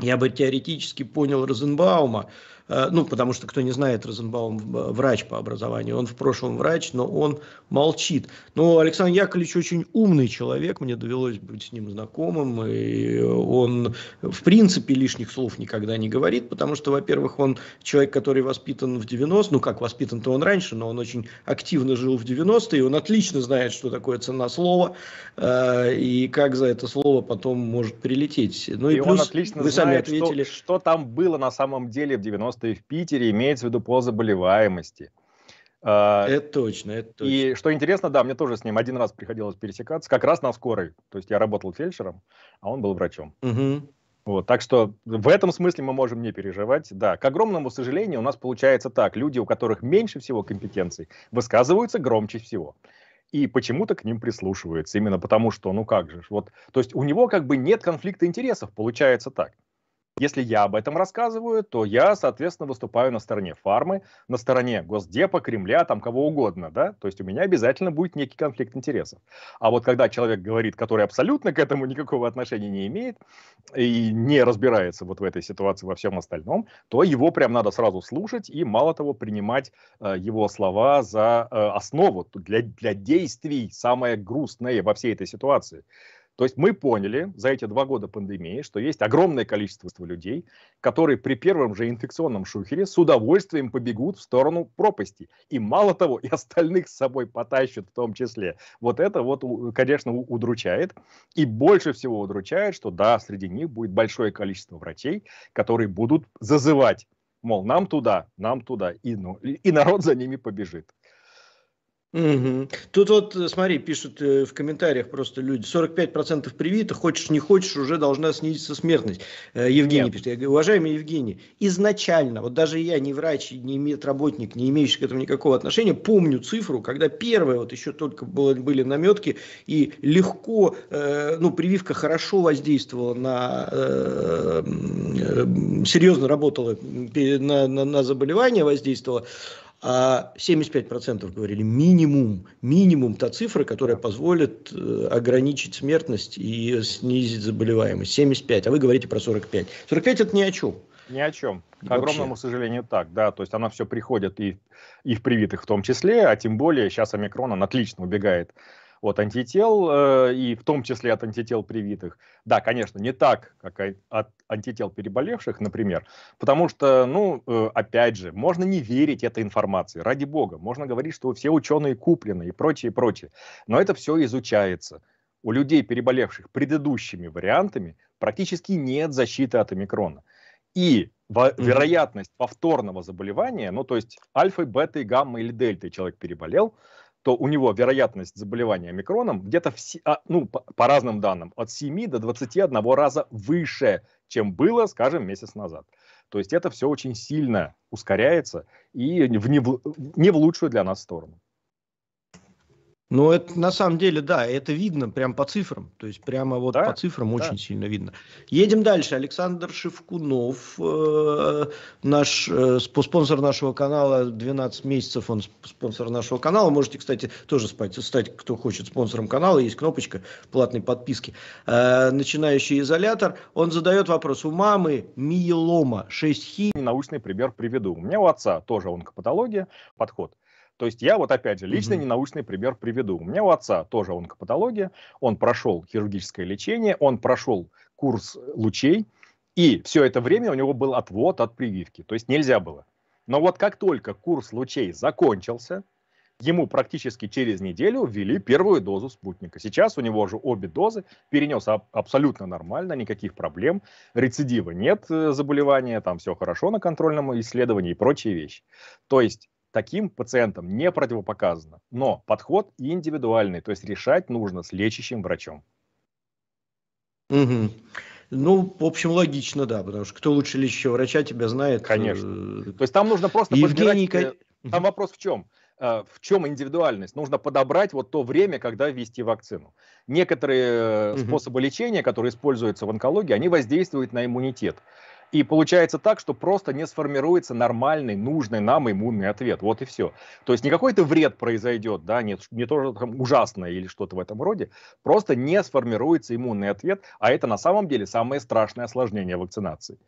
Я бы теоретически понял Розенбаума, Э, ну, потому что, кто не знает, Розенбаум э, врач по образованию, он в прошлом врач, но он молчит. Но Александр Яковлевич очень умный человек, мне довелось быть с ним знакомым, и он, в принципе, лишних слов никогда не говорит, потому что, во-первых, он человек, который воспитан в 90 ну, как воспитан-то он раньше, но он очень активно жил в 90-е, и он отлично знает, что такое цена слова, э, и как за это слово потом может прилететь. Ну, и, и плюс, он отлично вы знает, ответили, что, что там было на самом деле в 90 просто и в Питере, имеется в виду по заболеваемости. А, это точно, это точно. И что интересно, да, мне тоже с ним один раз приходилось пересекаться, как раз на скорой. То есть я работал фельдшером, а он был врачом. Угу. Вот, так что в этом смысле мы можем не переживать. Да, к огромному сожалению, у нас получается так. Люди, у которых меньше всего компетенций, высказываются громче всего. И почему-то к ним прислушиваются. Именно потому, что, ну как же. Вот, то есть у него как бы нет конфликта интересов, получается так. Если я об этом рассказываю, то я, соответственно, выступаю на стороне фармы, на стороне Госдепа, Кремля, там кого угодно, да, то есть у меня обязательно будет некий конфликт интересов. А вот когда человек говорит, который абсолютно к этому никакого отношения не имеет и не разбирается вот в этой ситуации во всем остальном, то его прям надо сразу слушать и, мало того, принимать э, его слова за э, основу для, для действий, самое грустное во всей этой ситуации. То есть мы поняли за эти два года пандемии, что есть огромное количество людей, которые при первом же инфекционном шухере с удовольствием побегут в сторону пропасти. И мало того, и остальных с собой потащат в том числе. Вот это вот, конечно, удручает. И больше всего удручает, что да, среди них будет большое количество врачей, которые будут зазывать, мол, нам туда, нам туда, и, ну, и народ за ними побежит. Угу. Тут вот, э, смотри, пишут э, в комментариях просто люди, 45% привитых, хочешь не хочешь, уже должна снизиться смертность. Э, Евгений Нет. пишет, я говорю, уважаемый Евгений, изначально, вот даже я, не врач, не медработник, не имеющий к этому никакого отношения, помню цифру, когда первая вот еще только было, были наметки, и легко, э, ну, прививка хорошо воздействовала на, э, э, серьезно работала на, на, на заболевание, воздействовала, а 75% говорили минимум, минимум та цифра, которая позволит э, ограничить смертность и снизить заболеваемость. 75, а вы говорите про 45. 45 это ни о чем. Ни о чем. К огромному сожалению, так, да. То есть она все приходит и, и в привитых в том числе, а тем более сейчас омикрон, он отлично убегает от антител, э, и в том числе от антител привитых. Да, конечно, не так, как от антител переболевших, например, потому что, ну, э, опять же, можно не верить этой информации, ради бога, можно говорить, что все ученые куплены и прочее, прочее, но это все изучается. У людей, переболевших предыдущими вариантами, практически нет защиты от омикрона. И во- вероятность повторного заболевания, ну то есть альфой, бетой, гаммой или дельтой человек переболел, то у него вероятность заболевания микроном где-то, а, ну, по, по разным данным, от 7 до 21 раза выше, чем было, скажем, месяц назад. То есть это все очень сильно ускоряется и в не в, не в лучшую для нас сторону. Ну, это на самом деле, да, это видно прям по цифрам. То есть прямо вот да? по цифрам да. очень сильно видно. Едем дальше. Александр Шевкунов, э, наш э, спонсор нашего канала, 12 месяцев он спонсор нашего канала. Можете, кстати, тоже спать, стать, кто хочет, спонсором канала. Есть кнопочка платной подписки. Э, начинающий изолятор. Он задает вопрос. У мамы миелома 6 хи... Научный пример приведу. У меня у отца тоже онкопатология, подход – то есть я вот опять же личный mm-hmm. ненаучный пример приведу. У меня у отца тоже онкопатология, он прошел хирургическое лечение, он прошел курс лучей, и все это время у него был отвод от прививки, то есть нельзя было. Но вот как только курс лучей закончился, ему практически через неделю ввели первую дозу спутника. Сейчас у него уже обе дозы, перенес аб- абсолютно нормально, никаких проблем, рецидива нет э, заболевания, там все хорошо на контрольном исследовании и прочие вещи. То есть таким пациентам не противопоказано. Но подход индивидуальный, то есть решать нужно с лечащим врачом. Угу. Ну, в общем, логично, да, потому что кто лучше лечащего врача тебя знает. Э, Конечно. То есть там нужно просто Евгений... подбирать... Э, там вопрос в чем? Э, в чем индивидуальность? Нужно подобрать вот то время, когда ввести вакцину. Некоторые угу. способы лечения, которые используются в онкологии, они воздействуют на иммунитет. И получается так, что просто не сформируется нормальный, нужный нам иммунный ответ. Вот и все. То есть не какой-то вред произойдет, да, нет, не то, что там ужасное или что-то в этом роде, просто не сформируется иммунный ответ, а это на самом деле самое страшное осложнение вакцинации.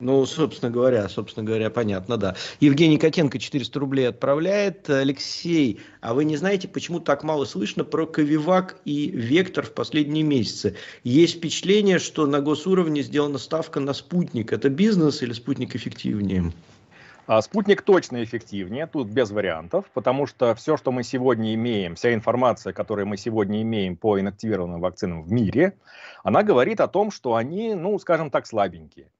Ну, собственно говоря, собственно говоря, понятно, да. Евгений Котенко 400 рублей отправляет. Алексей, а вы не знаете, почему так мало слышно про Ковивак и Вектор в последние месяцы? Есть впечатление, что на госуровне сделана ставка на спутник. Это бизнес или спутник эффективнее? А, спутник точно эффективнее, тут без вариантов, потому что все, что мы сегодня имеем, вся информация, которую мы сегодня имеем по инактивированным вакцинам в мире, она говорит о том, что они, ну, скажем так, слабенькие.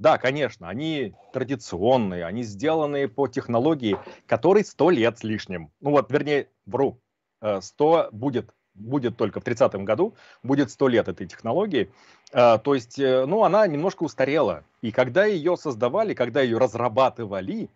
Да, конечно, они традиционные, они сделаны по технологии, которой сто лет с лишним. Ну вот, вернее, вру, э, сто будет будет только в 30-м году, будет сто лет этой технологии. Э, то есть, э, ну, она немножко устарела. И когда ее создавали, когда ее разрабатывали,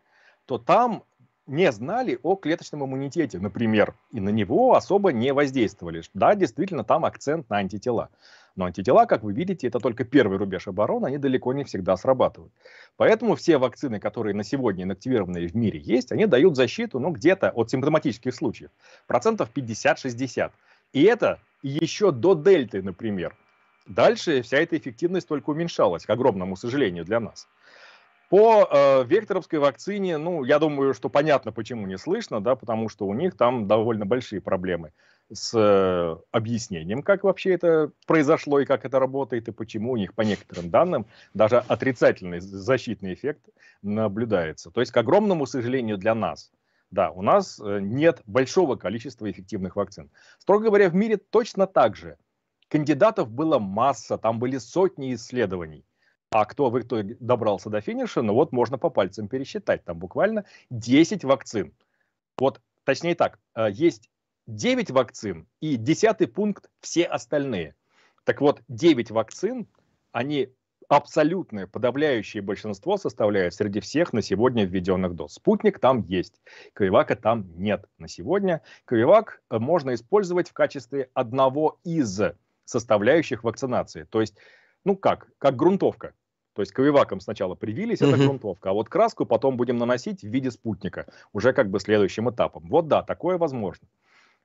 то там не знали о клеточном иммунитете, например, и на него особо не воздействовали. Да, действительно, там акцент на антитела. Но антитела, как вы видите, это только первый рубеж обороны, они далеко не всегда срабатывают. Поэтому все вакцины, которые на сегодня инактивированные в мире есть, они дают защиту ну, где-то от симптоматических случаев процентов 50-60. И это еще до дельты, например. Дальше вся эта эффективность только уменьшалась, к огромному сожалению для нас. По э, векторовской вакцине, ну, я думаю, что понятно, почему не слышно, да, потому что у них там довольно большие проблемы с э, объяснением, как вообще это произошло и как это работает, и почему у них, по некоторым данным, даже отрицательный защитный эффект наблюдается. То есть, к огромному сожалению для нас, да, у нас э, нет большого количества эффективных вакцин. Строго говоря, в мире точно так же. Кандидатов было масса, там были сотни исследований. А кто в итоге добрался до финиша, ну вот можно по пальцам пересчитать. Там буквально 10 вакцин. Вот, точнее так, э, есть 9 вакцин и десятый пункт все остальные. Так вот, 9 вакцин, они абсолютное подавляющее большинство составляют среди всех на сегодня введенных доз. Спутник там есть, Ковивака там нет на сегодня. Ковивак э, можно использовать в качестве одного из составляющих вакцинации. То есть, ну как, как грунтовка. То есть ковиваком сначала привились, это грунтовка, а вот краску потом будем наносить в виде спутника, уже как бы следующим этапом. Вот да, такое возможно.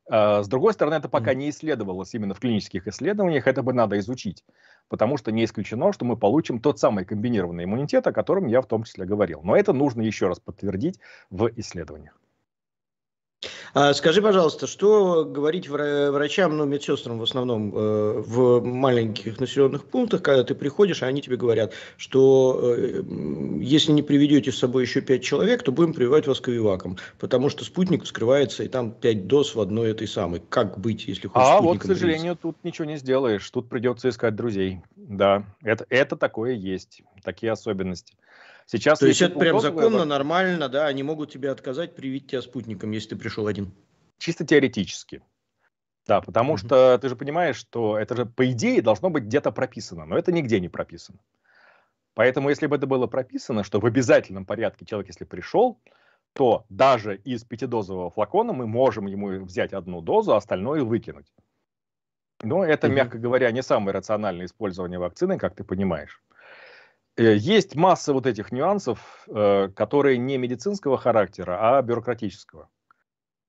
А, с другой стороны, это пока не исследовалось именно в клинических исследованиях, это бы надо изучить, потому что не исключено, что мы получим тот самый комбинированный иммунитет, о котором я в том числе говорил. Но это нужно еще раз подтвердить в исследованиях. А скажи, пожалуйста, что говорить врачам, ну, медсестрам в основном э, в маленьких населенных пунктах, когда ты приходишь, а они тебе говорят, что э, если не приведете с собой еще пять человек, то будем прививать вас ковиваком, потому что спутник вскрывается, и там пять доз в одной этой самой. Как быть, если хочешь А вот, к сожалению, привиться? тут ничего не сделаешь, тут придется искать друзей. Да, это, это такое есть, такие особенности. Сейчас, То есть это прям законно, нормально, да, они могут тебе отказать, привить тебя спутником, если ты пришел один. Чисто теоретически. Да, потому mm-hmm. что ты же понимаешь, что это же, по идее, должно быть где-то прописано, но это нигде не прописано. Поэтому, если бы это было прописано, что в обязательном порядке человек, если пришел, то даже из пятидозового флакона мы можем ему взять одну дозу, а остальное выкинуть. Но это, mm-hmm. мягко говоря, не самое рациональное использование вакцины, как ты понимаешь. Э, есть масса вот этих нюансов, э, которые не медицинского характера, а бюрократического.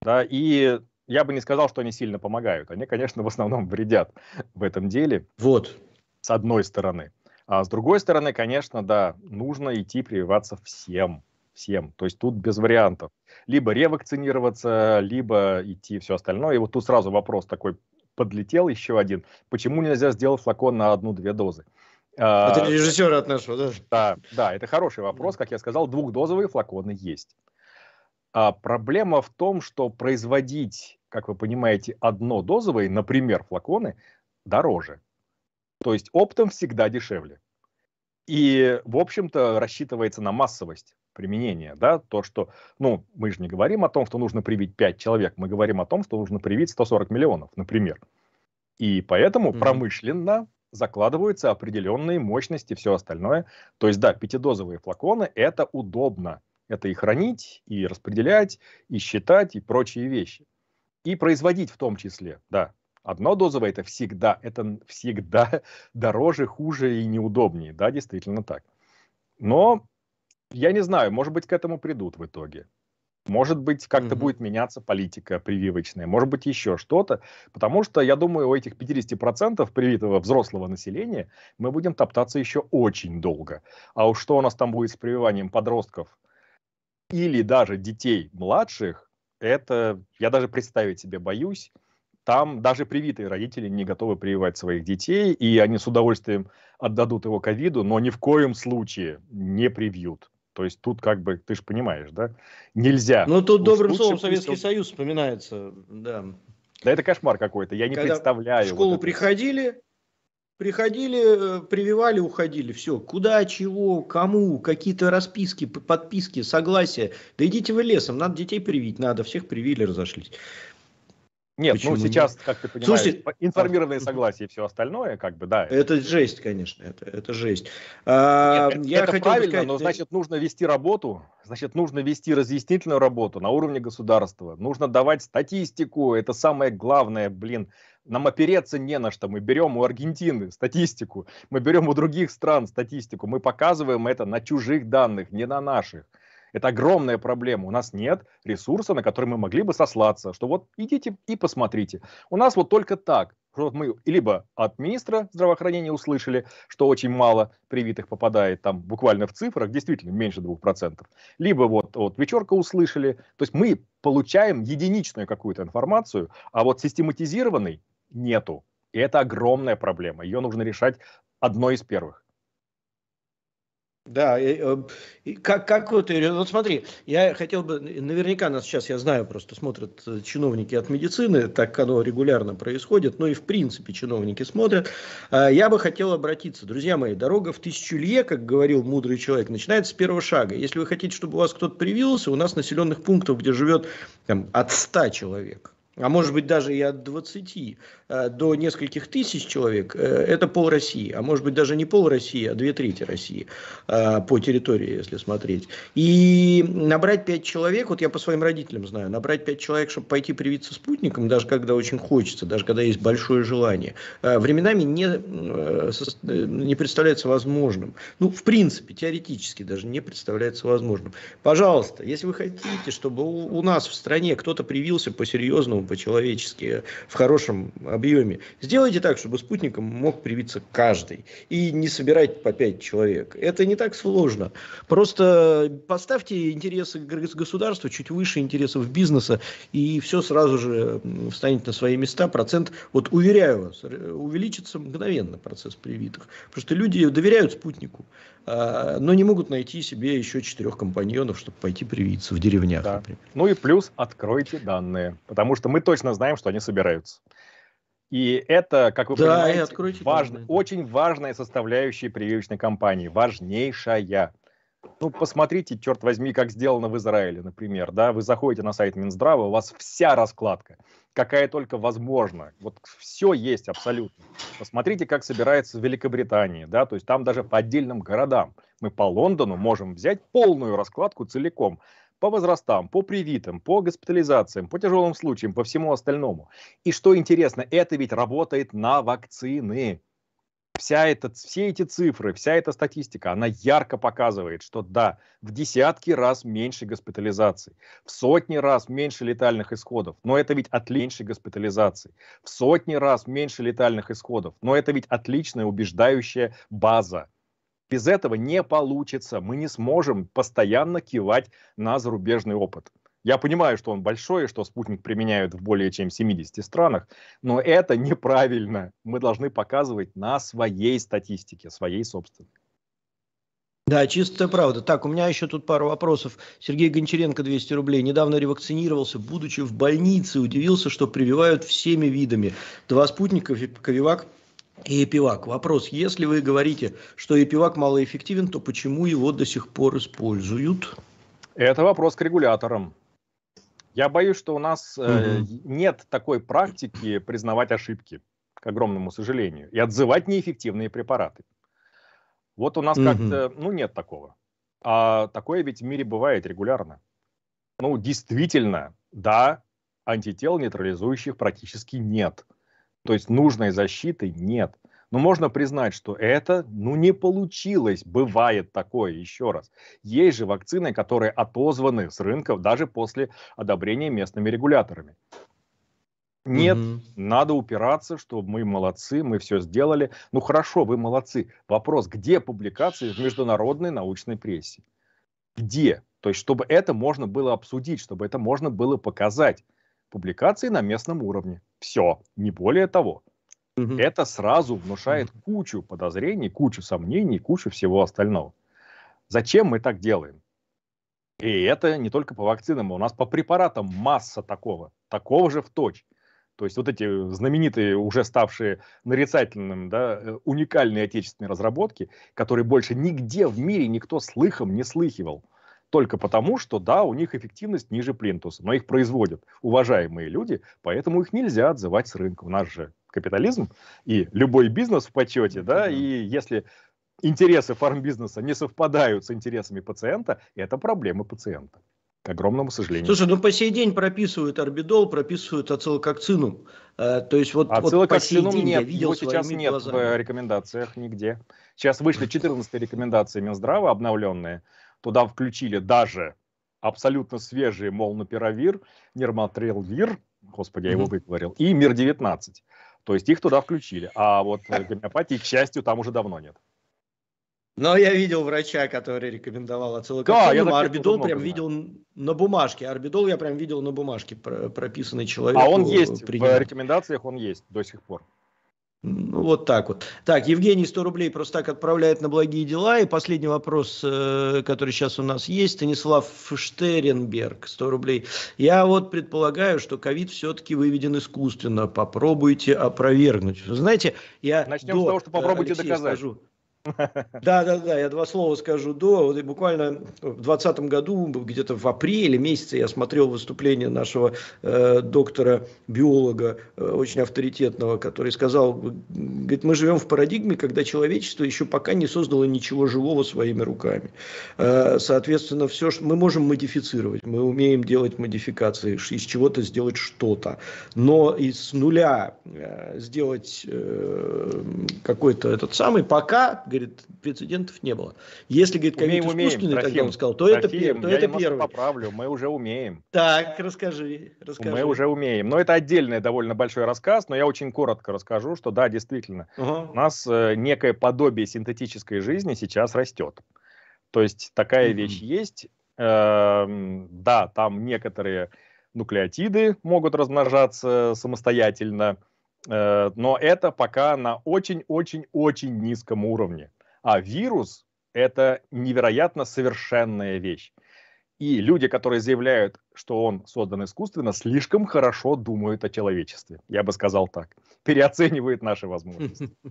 Да, и я бы не сказал, что они сильно помогают. Они, конечно, в основном вредят в этом деле. Вот. С одной стороны. А с другой стороны, конечно, да, нужно идти прививаться всем. Всем. То есть тут без вариантов. Либо ревакцинироваться, либо идти все остальное. И вот тут сразу вопрос такой подлетел еще один. Почему нельзя сделать флакон на одну-две дозы? А, это режиссера от нашего, да? Да, да, это хороший вопрос. Как я сказал, двухдозовые флаконы есть. А проблема в том, что производить, как вы понимаете, однодозовые, например, флаконы, дороже. То есть оптом всегда дешевле. И, в общем-то, рассчитывается на массовость применения. Да? То, что, ну, мы же не говорим о том, что нужно привить 5 человек, мы говорим о том, что нужно привить 140 миллионов, например. И поэтому промышленно закладываются определенные мощности, все остальное. То есть, да, пятидозовые флаконы – это удобно. Это и хранить, и распределять, и считать, и прочие вещи. И производить в том числе, да. Одно дозовое – это всегда, это всегда дороже, хуже и неудобнее. Да, действительно так. Но я не знаю, может быть, к этому придут в итоге может быть, как-то mm-hmm. будет меняться политика прививочная, может быть, еще что-то, потому что, я думаю, у этих 50% привитого взрослого населения мы будем топтаться еще очень долго. А уж что у нас там будет с прививанием подростков или даже детей младших, это я даже представить себе боюсь там даже привитые родители не готовы прививать своих детей, и они с удовольствием отдадут его ковиду, но ни в коем случае не привьют. То есть тут как бы, ты же понимаешь, да, нельзя. Ну тут добрым словом Советский пусть... Союз вспоминается, да. Да это кошмар какой-то, я не Когда представляю. В школу вот приходили, приходили, э, прививали, уходили, все. Куда, чего, кому, какие-то расписки, подписки, согласия. Да идите вы лесом, надо детей привить, надо, всех привили, разошлись. Нет, ну, Почему ну сейчас, как ты понимаешь, Слушайте, информированное а, согласие и все остальное, как бы, да. А, это, это жесть, конечно, это, это жесть. А, нет, я это хотел правильно, сказать... но э, значит нужно вести работу, значит нужно вести разъяснительную работу на уровне государства, нужно давать статистику, это самое главное, блин, нам опереться не на что. Мы берем у Аргентины статистику, мы берем у других стран статистику, мы показываем это на чужих данных, не на наших. Это огромная проблема. У нас нет ресурса, на который мы могли бы сослаться, что вот идите и посмотрите. У нас вот только так. Что мы либо от министра здравоохранения услышали, что очень мало привитых попадает там буквально в цифрах, действительно меньше 2%, либо вот от вечерка услышали. То есть мы получаем единичную какую-то информацию, а вот систематизированной нету. И это огромная проблема. Ее нужно решать одной из первых. Да, э, как, как вот, вот ну, смотри, я хотел бы, наверняка нас сейчас, я знаю, просто смотрят э, чиновники от медицины, так оно регулярно происходит, но ну, и в принципе чиновники смотрят. А, я бы хотел обратиться, друзья мои, дорога в тысячу лье, как говорил мудрый человек, начинается с первого шага. Если вы хотите, чтобы у вас кто-то привился, у нас населенных пунктов, где живет там, от 100 человек – а может быть даже и от 20 э, до нескольких тысяч человек, э, это пол России, а может быть даже не пол России, а две трети России э, по территории, если смотреть. И набрать 5 человек, вот я по своим родителям знаю, набрать 5 человек, чтобы пойти привиться спутником, даже когда очень хочется, даже когда есть большое желание, временами не, не представляется возможным. Ну, в принципе, теоретически даже не представляется возможным. Пожалуйста, если вы хотите, чтобы у нас в стране кто-то привился по-серьезному, по-человечески, в хорошем объеме. Сделайте так, чтобы спутником мог привиться каждый. И не собирать по пять человек. Это не так сложно. Просто поставьте интересы государства чуть выше интересов бизнеса, и все сразу же встанет на свои места. Процент, вот уверяю вас, увеличится мгновенно процесс привитых. Потому что люди доверяют спутнику, а, но не могут найти себе еще четырех компаньонов, чтобы пойти привиться в деревнях, да. Ну и плюс откройте данные, потому что мы точно знаем, что они собираются. И это, как вы да, понимаете, важно, очень важная составляющая прививочной кампании, важнейшая. Ну, посмотрите, черт возьми, как сделано в Израиле, например, да, вы заходите на сайт Минздрава, у вас вся раскладка, какая только возможна, вот все есть абсолютно. Посмотрите, как собирается в Великобритании, да, то есть там даже по отдельным городам. Мы по Лондону можем взять полную раскладку целиком, по возрастам, по привитым, по госпитализациям, по тяжелым случаям, по всему остальному. И что интересно, это ведь работает на вакцины. Вся эта, все эти цифры, вся эта статистика, она ярко показывает, что да, в десятки раз меньше госпитализаций, в сотни раз меньше летальных исходов, но это ведь от меньше госпитализаций, в сотни раз меньше летальных исходов, но это ведь отличная убеждающая база – без этого не получится. Мы не сможем постоянно кивать на зарубежный опыт. Я понимаю, что он большой, что спутник применяют в более чем 70 странах, но это неправильно. Мы должны показывать на своей статистике, своей собственной. Да, чистая правда. Так, у меня еще тут пару вопросов. Сергей Гончаренко, 200 рублей. Недавно ревакцинировался, будучи в больнице. Удивился, что прививают всеми видами. Два спутника, ковивак и эпивак. Вопрос, если вы говорите, что эпивак малоэффективен, то почему его до сих пор используют? Это вопрос к регуляторам. Я боюсь, что у нас угу. э, нет такой практики признавать ошибки, к огромному сожалению, и отзывать неэффективные препараты. Вот у нас угу. как-то, ну, нет такого. А такое ведь в мире бывает регулярно. Ну, действительно, да, антител нейтрализующих практически нет – то есть нужной защиты нет. Но можно признать, что это ну, не получилось. Бывает такое, еще раз. Есть же вакцины, которые отозваны с рынков даже после одобрения местными регуляторами. Нет, угу. надо упираться, что мы молодцы, мы все сделали. Ну хорошо, вы молодцы. Вопрос, где публикации в международной научной прессе? Где? То есть, чтобы это можно было обсудить, чтобы это можно было показать публикации на местном уровне. Все, не более того. Угу. Это сразу внушает угу. кучу подозрений, кучу сомнений, кучу всего остального. Зачем мы так делаем? И это не только по вакцинам, а у нас по препаратам масса такого, такого же в точь. То есть вот эти знаменитые, уже ставшие нарицательным, да, э, уникальные отечественные разработки, которые больше нигде в мире никто слыхом не слыхивал – только потому, что, да, у них эффективность ниже плинтуса, но их производят уважаемые люди, поэтому их нельзя отзывать с рынка. У нас же капитализм и любой бизнес в почете, ну, да, и если интересы фармбизнеса не совпадают с интересами пациента, это проблема пациента. К огромному сожалению. Слушай, ну по сей день прописывают орбидол, прописывают ацилококцином. Э, то есть вот, ацилококцином вот по сей день нет, я видел его сейчас нет глазами. в рекомендациях нигде. Сейчас вышли 14 рекомендации Минздрава обновленные, Туда включили даже абсолютно свежие молнопиравир, нерматрилвир, господи, я его выговорил, и мир-19. То есть их туда включили. А вот э, гомеопатии, к счастью, там уже давно нет. Но я видел врача, который рекомендовал ацилокафеном, да, а прям понимаю. видел на бумажке. арбидол я прям видел на бумажке прописанный человек. А он есть, принимает. в рекомендациях он есть до сих пор. Ну, вот так вот. Так, Евгений 100 рублей просто так отправляет на благие дела. И последний вопрос, э, который сейчас у нас есть. Станислав Штеренберг, 100 рублей. Я вот предполагаю, что ковид все-таки выведен искусственно. Попробуйте опровергнуть. Знаете, я Начнем до, с того, что попробуйте Алексея доказать. Скажу, да, да, да, я два слова скажу до. Вот буквально в 2020 году, где-то в апреле месяце, я смотрел выступление нашего э, доктора-биолога, э, очень авторитетного, который сказал, говорит, мы живем в парадигме, когда человечество еще пока не создало ничего живого своими руками. Э, соответственно, все, что мы можем модифицировать, мы умеем делать модификации, из чего-то сделать что-то. Но из нуля э, сделать э, какой-то этот самый, пока говорит, прецедентов не было. Если, говорит, умеем, говорит умеем, Пушкин, Трофим, тогда сказал, то это, то я это первое. поправлю, мы уже умеем. Так, расскажи, расскажи. Мы уже умеем. Но это отдельный довольно большой рассказ, но я очень коротко расскажу, что да, действительно, угу. у нас э, некое подобие синтетической жизни сейчас растет. То есть такая угу. вещь есть. Э, да, там некоторые нуклеотиды могут размножаться самостоятельно, Э, но это пока на очень-очень-очень низком уровне. А вирус – это невероятно совершенная вещь. И люди, которые заявляют, что он создан искусственно, слишком хорошо думают о человечестве. Я бы сказал так. Переоценивают наши возможности.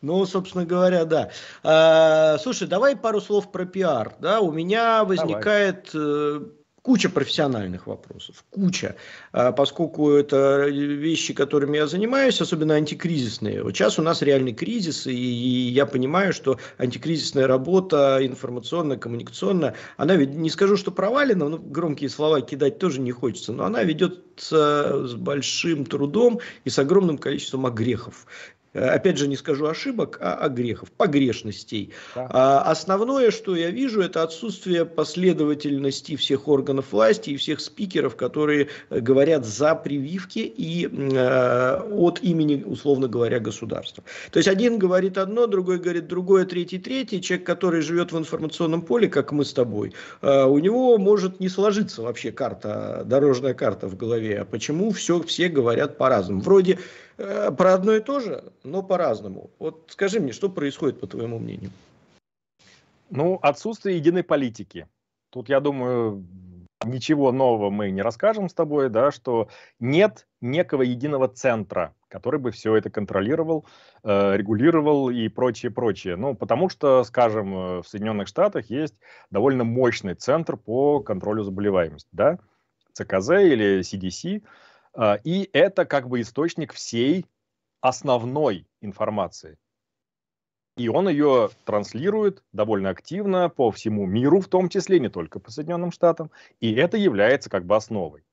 Ну, собственно говоря, да. А, слушай, давай пару слов про пиар. Да, у меня возникает э, Куча профессиональных вопросов, куча, а, поскольку это вещи, которыми я занимаюсь, особенно антикризисные. Вот сейчас у нас реальный кризис, и я понимаю, что антикризисная работа информационная, коммуникационная, она ведь, не скажу, что провалена, но громкие слова кидать тоже не хочется, но она ведет с большим трудом и с огромным количеством огрехов. Э, опять же, не скажу ошибок, а, о а грехов, погрешностей. Да. А основное, что я вижу, это отсутствие последовательности всех органов власти и всех спикеров, которые э, говорят за прививки и э, от имени, условно говоря, государства. То есть один говорит одно, другой говорит другое, третий, третий. Человек, который живет в информационном поле, как мы с тобой, у него может не сложиться вообще карта, дорожная карта в голове. А почему все, все говорят по-разному? Вроде Э, про одно и то же, но по-разному. Вот скажи мне, что происходит, по твоему мнению? Ну, отсутствие единой политики. Тут, я думаю, ничего нового мы не расскажем с тобой, да, что нет некого единого центра, который бы все это контролировал, э, регулировал и прочее, прочее. Ну, потому что, скажем, э, в Соединенных Штатах есть довольно мощный центр по контролю заболеваемости, да, ЦКЗ или CDC, а, и это как бы источник всей основной информации. И он ее транслирует довольно активно по всему миру, в том числе не только по Соединенным Штатам. И это является как бы основой.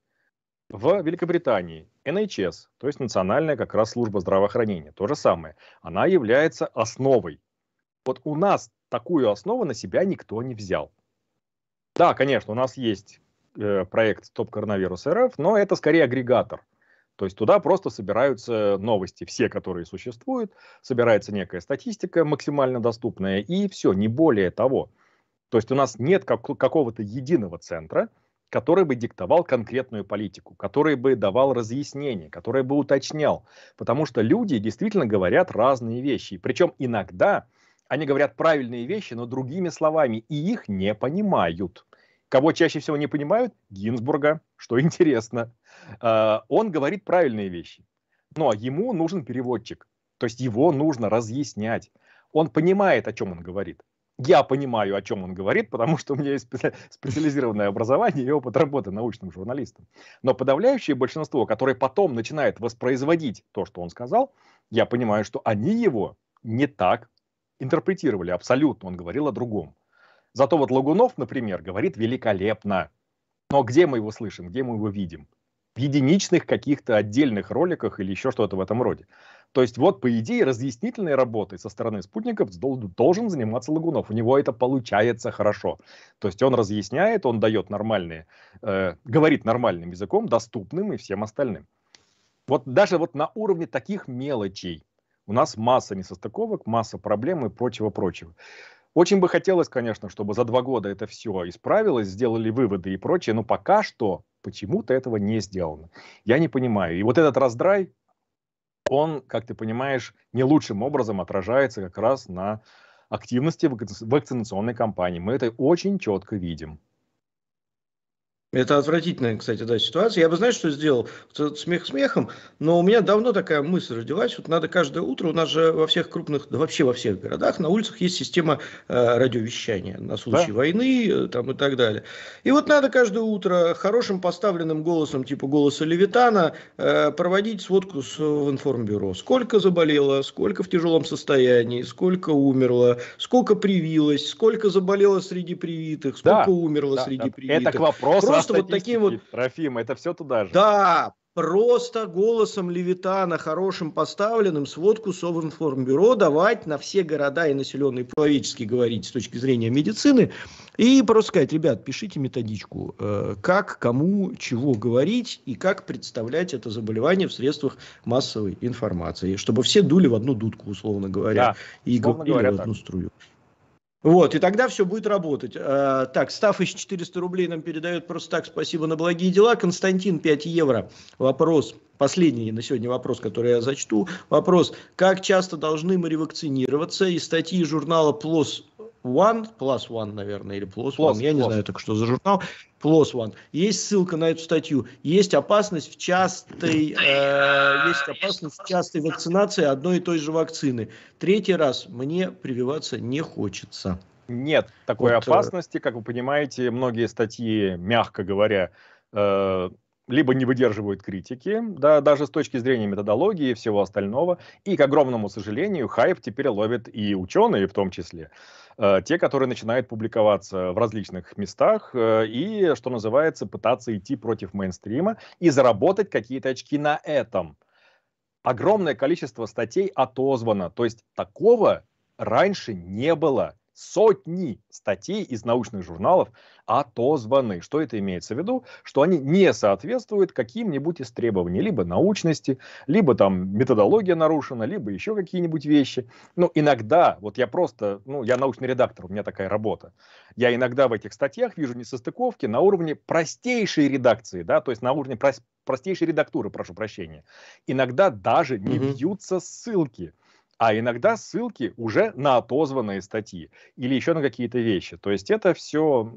В Великобритании NHS, то есть Национальная как раз служба здравоохранения, то же самое. Она является основой. Вот у нас такую основу на себя никто не взял. Да, конечно, у нас есть Э, проект «Топ коронавирус РФ», но это скорее агрегатор. То есть туда просто собираются новости, все, которые существуют, собирается некая статистика максимально доступная, и все, не более того. То есть у нас нет как какого-то единого центра, который бы диктовал конкретную политику, который бы давал разъяснения, который бы уточнял. Потому что люди действительно говорят разные вещи. Причем иногда они говорят правильные вещи, но другими словами, и их не понимают. Кого чаще всего не понимают? Гинзбурга, что интересно. А, он говорит правильные вещи, но ну, а ему нужен переводчик. То есть его нужно разъяснять. Он понимает, о чем он говорит. Я понимаю, о чем он говорит, потому что у меня есть специализированное образование и опыт работы научным журналистом. Но подавляющее большинство, которое потом начинает воспроизводить то, что он сказал, я понимаю, что они его не так интерпретировали абсолютно. Он говорил о другом. Зато вот Лагунов, например, говорит великолепно. Но где мы его слышим, где мы его видим? В единичных каких-то отдельных роликах или еще что-то в этом роде. То есть вот, по идее, разъяснительной работой со стороны спутников должен заниматься Лагунов. У него это получается хорошо. То есть он разъясняет, он дает нормальные, э, говорит нормальным языком, доступным и всем остальным. Вот даже вот на уровне таких мелочей у нас масса несостыковок, масса проблем и прочего-прочего. Очень бы хотелось, конечно, чтобы за два года это все исправилось, сделали выводы и прочее, но пока что почему-то этого не сделано. Я не понимаю. И вот этот раздрай, он, как ты понимаешь, не лучшим образом отражается как раз на активности вакцинационной кампании. Мы это очень четко видим. Это отвратительная, кстати, да, ситуация. Я бы, знаешь, что сделал? Смех смехом, но у меня давно такая мысль родилась. Вот надо каждое утро, у нас же во всех крупных, да вообще во всех городах на улицах есть система э, радиовещания на случай да? войны э, там, и так далее. И вот надо каждое утро хорошим поставленным голосом, типа голоса Левитана, э, проводить сводку с в информбюро. Сколько заболело, сколько в тяжелом состоянии, сколько умерло, сколько привилось, сколько заболело среди привитых, сколько да, умерло да, среди да. привитых. Это к вопросу просто вот таким вот... Трофим, это все туда же. Да, просто голосом Левитана, хорошим поставленным, сводку Совинформбюро давать на все города и населенные человечески говорить с точки зрения медицины. И просто сказать, ребят, пишите методичку, э, как, кому, чего говорить и как представлять это заболевание в средствах массовой информации, чтобы все дули в одну дудку, условно говоря, да, и условно говорили говоря, в одну так. струю. Вот, и тогда все будет работать. Э, так, Став 400 рублей нам передает просто так, спасибо на благие дела. Константин, 5 евро. Вопрос, последний на сегодня вопрос, который я зачту. Вопрос, как часто должны мы ревакцинироваться? И статьи журнала PLOS One, Plus One, наверное, или Plus, plus One, я plus. не знаю, так что за журнал, Plus One. Есть ссылка на эту статью. Есть опасность в частой, э, есть опасность в частой вакцинации одной и той же вакцины. Третий раз мне прививаться не хочется. Нет такой вот, э, опасности, как вы понимаете, многие статьи, мягко говоря, э, либо не выдерживают критики, да, даже с точки зрения методологии и всего остального. И, к огромному сожалению, хайп теперь ловят и ученые в том числе. Э, те, которые начинают публиковаться в различных местах э, и, что называется, пытаться идти против мейнстрима и заработать какие-то очки на этом. Огромное количество статей отозвано, то есть такого раньше не было сотни статей из научных журналов отозваны. Что это имеется в виду? Что они не соответствуют каким-нибудь из требований, либо научности, либо там методология нарушена, либо еще какие-нибудь вещи. Ну, иногда, вот я просто, ну, я научный редактор, у меня такая работа. Я иногда в этих статьях вижу несостыковки на уровне простейшей редакции, да, то есть на уровне прост простейшей редактуры, прошу прощения. Иногда даже не mm -hmm. бьются ссылки а иногда ссылки уже на отозванные статьи или еще на какие-то вещи. То есть это все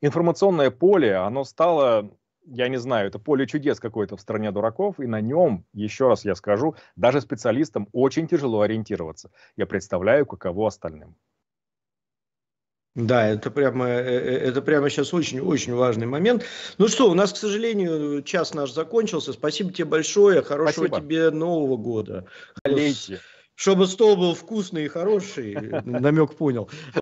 информационное поле, оно стало, я не знаю, это поле чудес какое-то в стране дураков, и на нем, еще раз я скажу, даже специалистам очень тяжело ориентироваться. Я представляю, каково остальным. Да, это прямо, э, э, это прямо сейчас очень-очень важный момент. Ну что, у нас, к сожалению, час наш закончился. Спасибо тебе большое. Хорошего Спасибо. тебе Нового года. Болейте. Чтобы стол был вкусный и хороший, намек понял.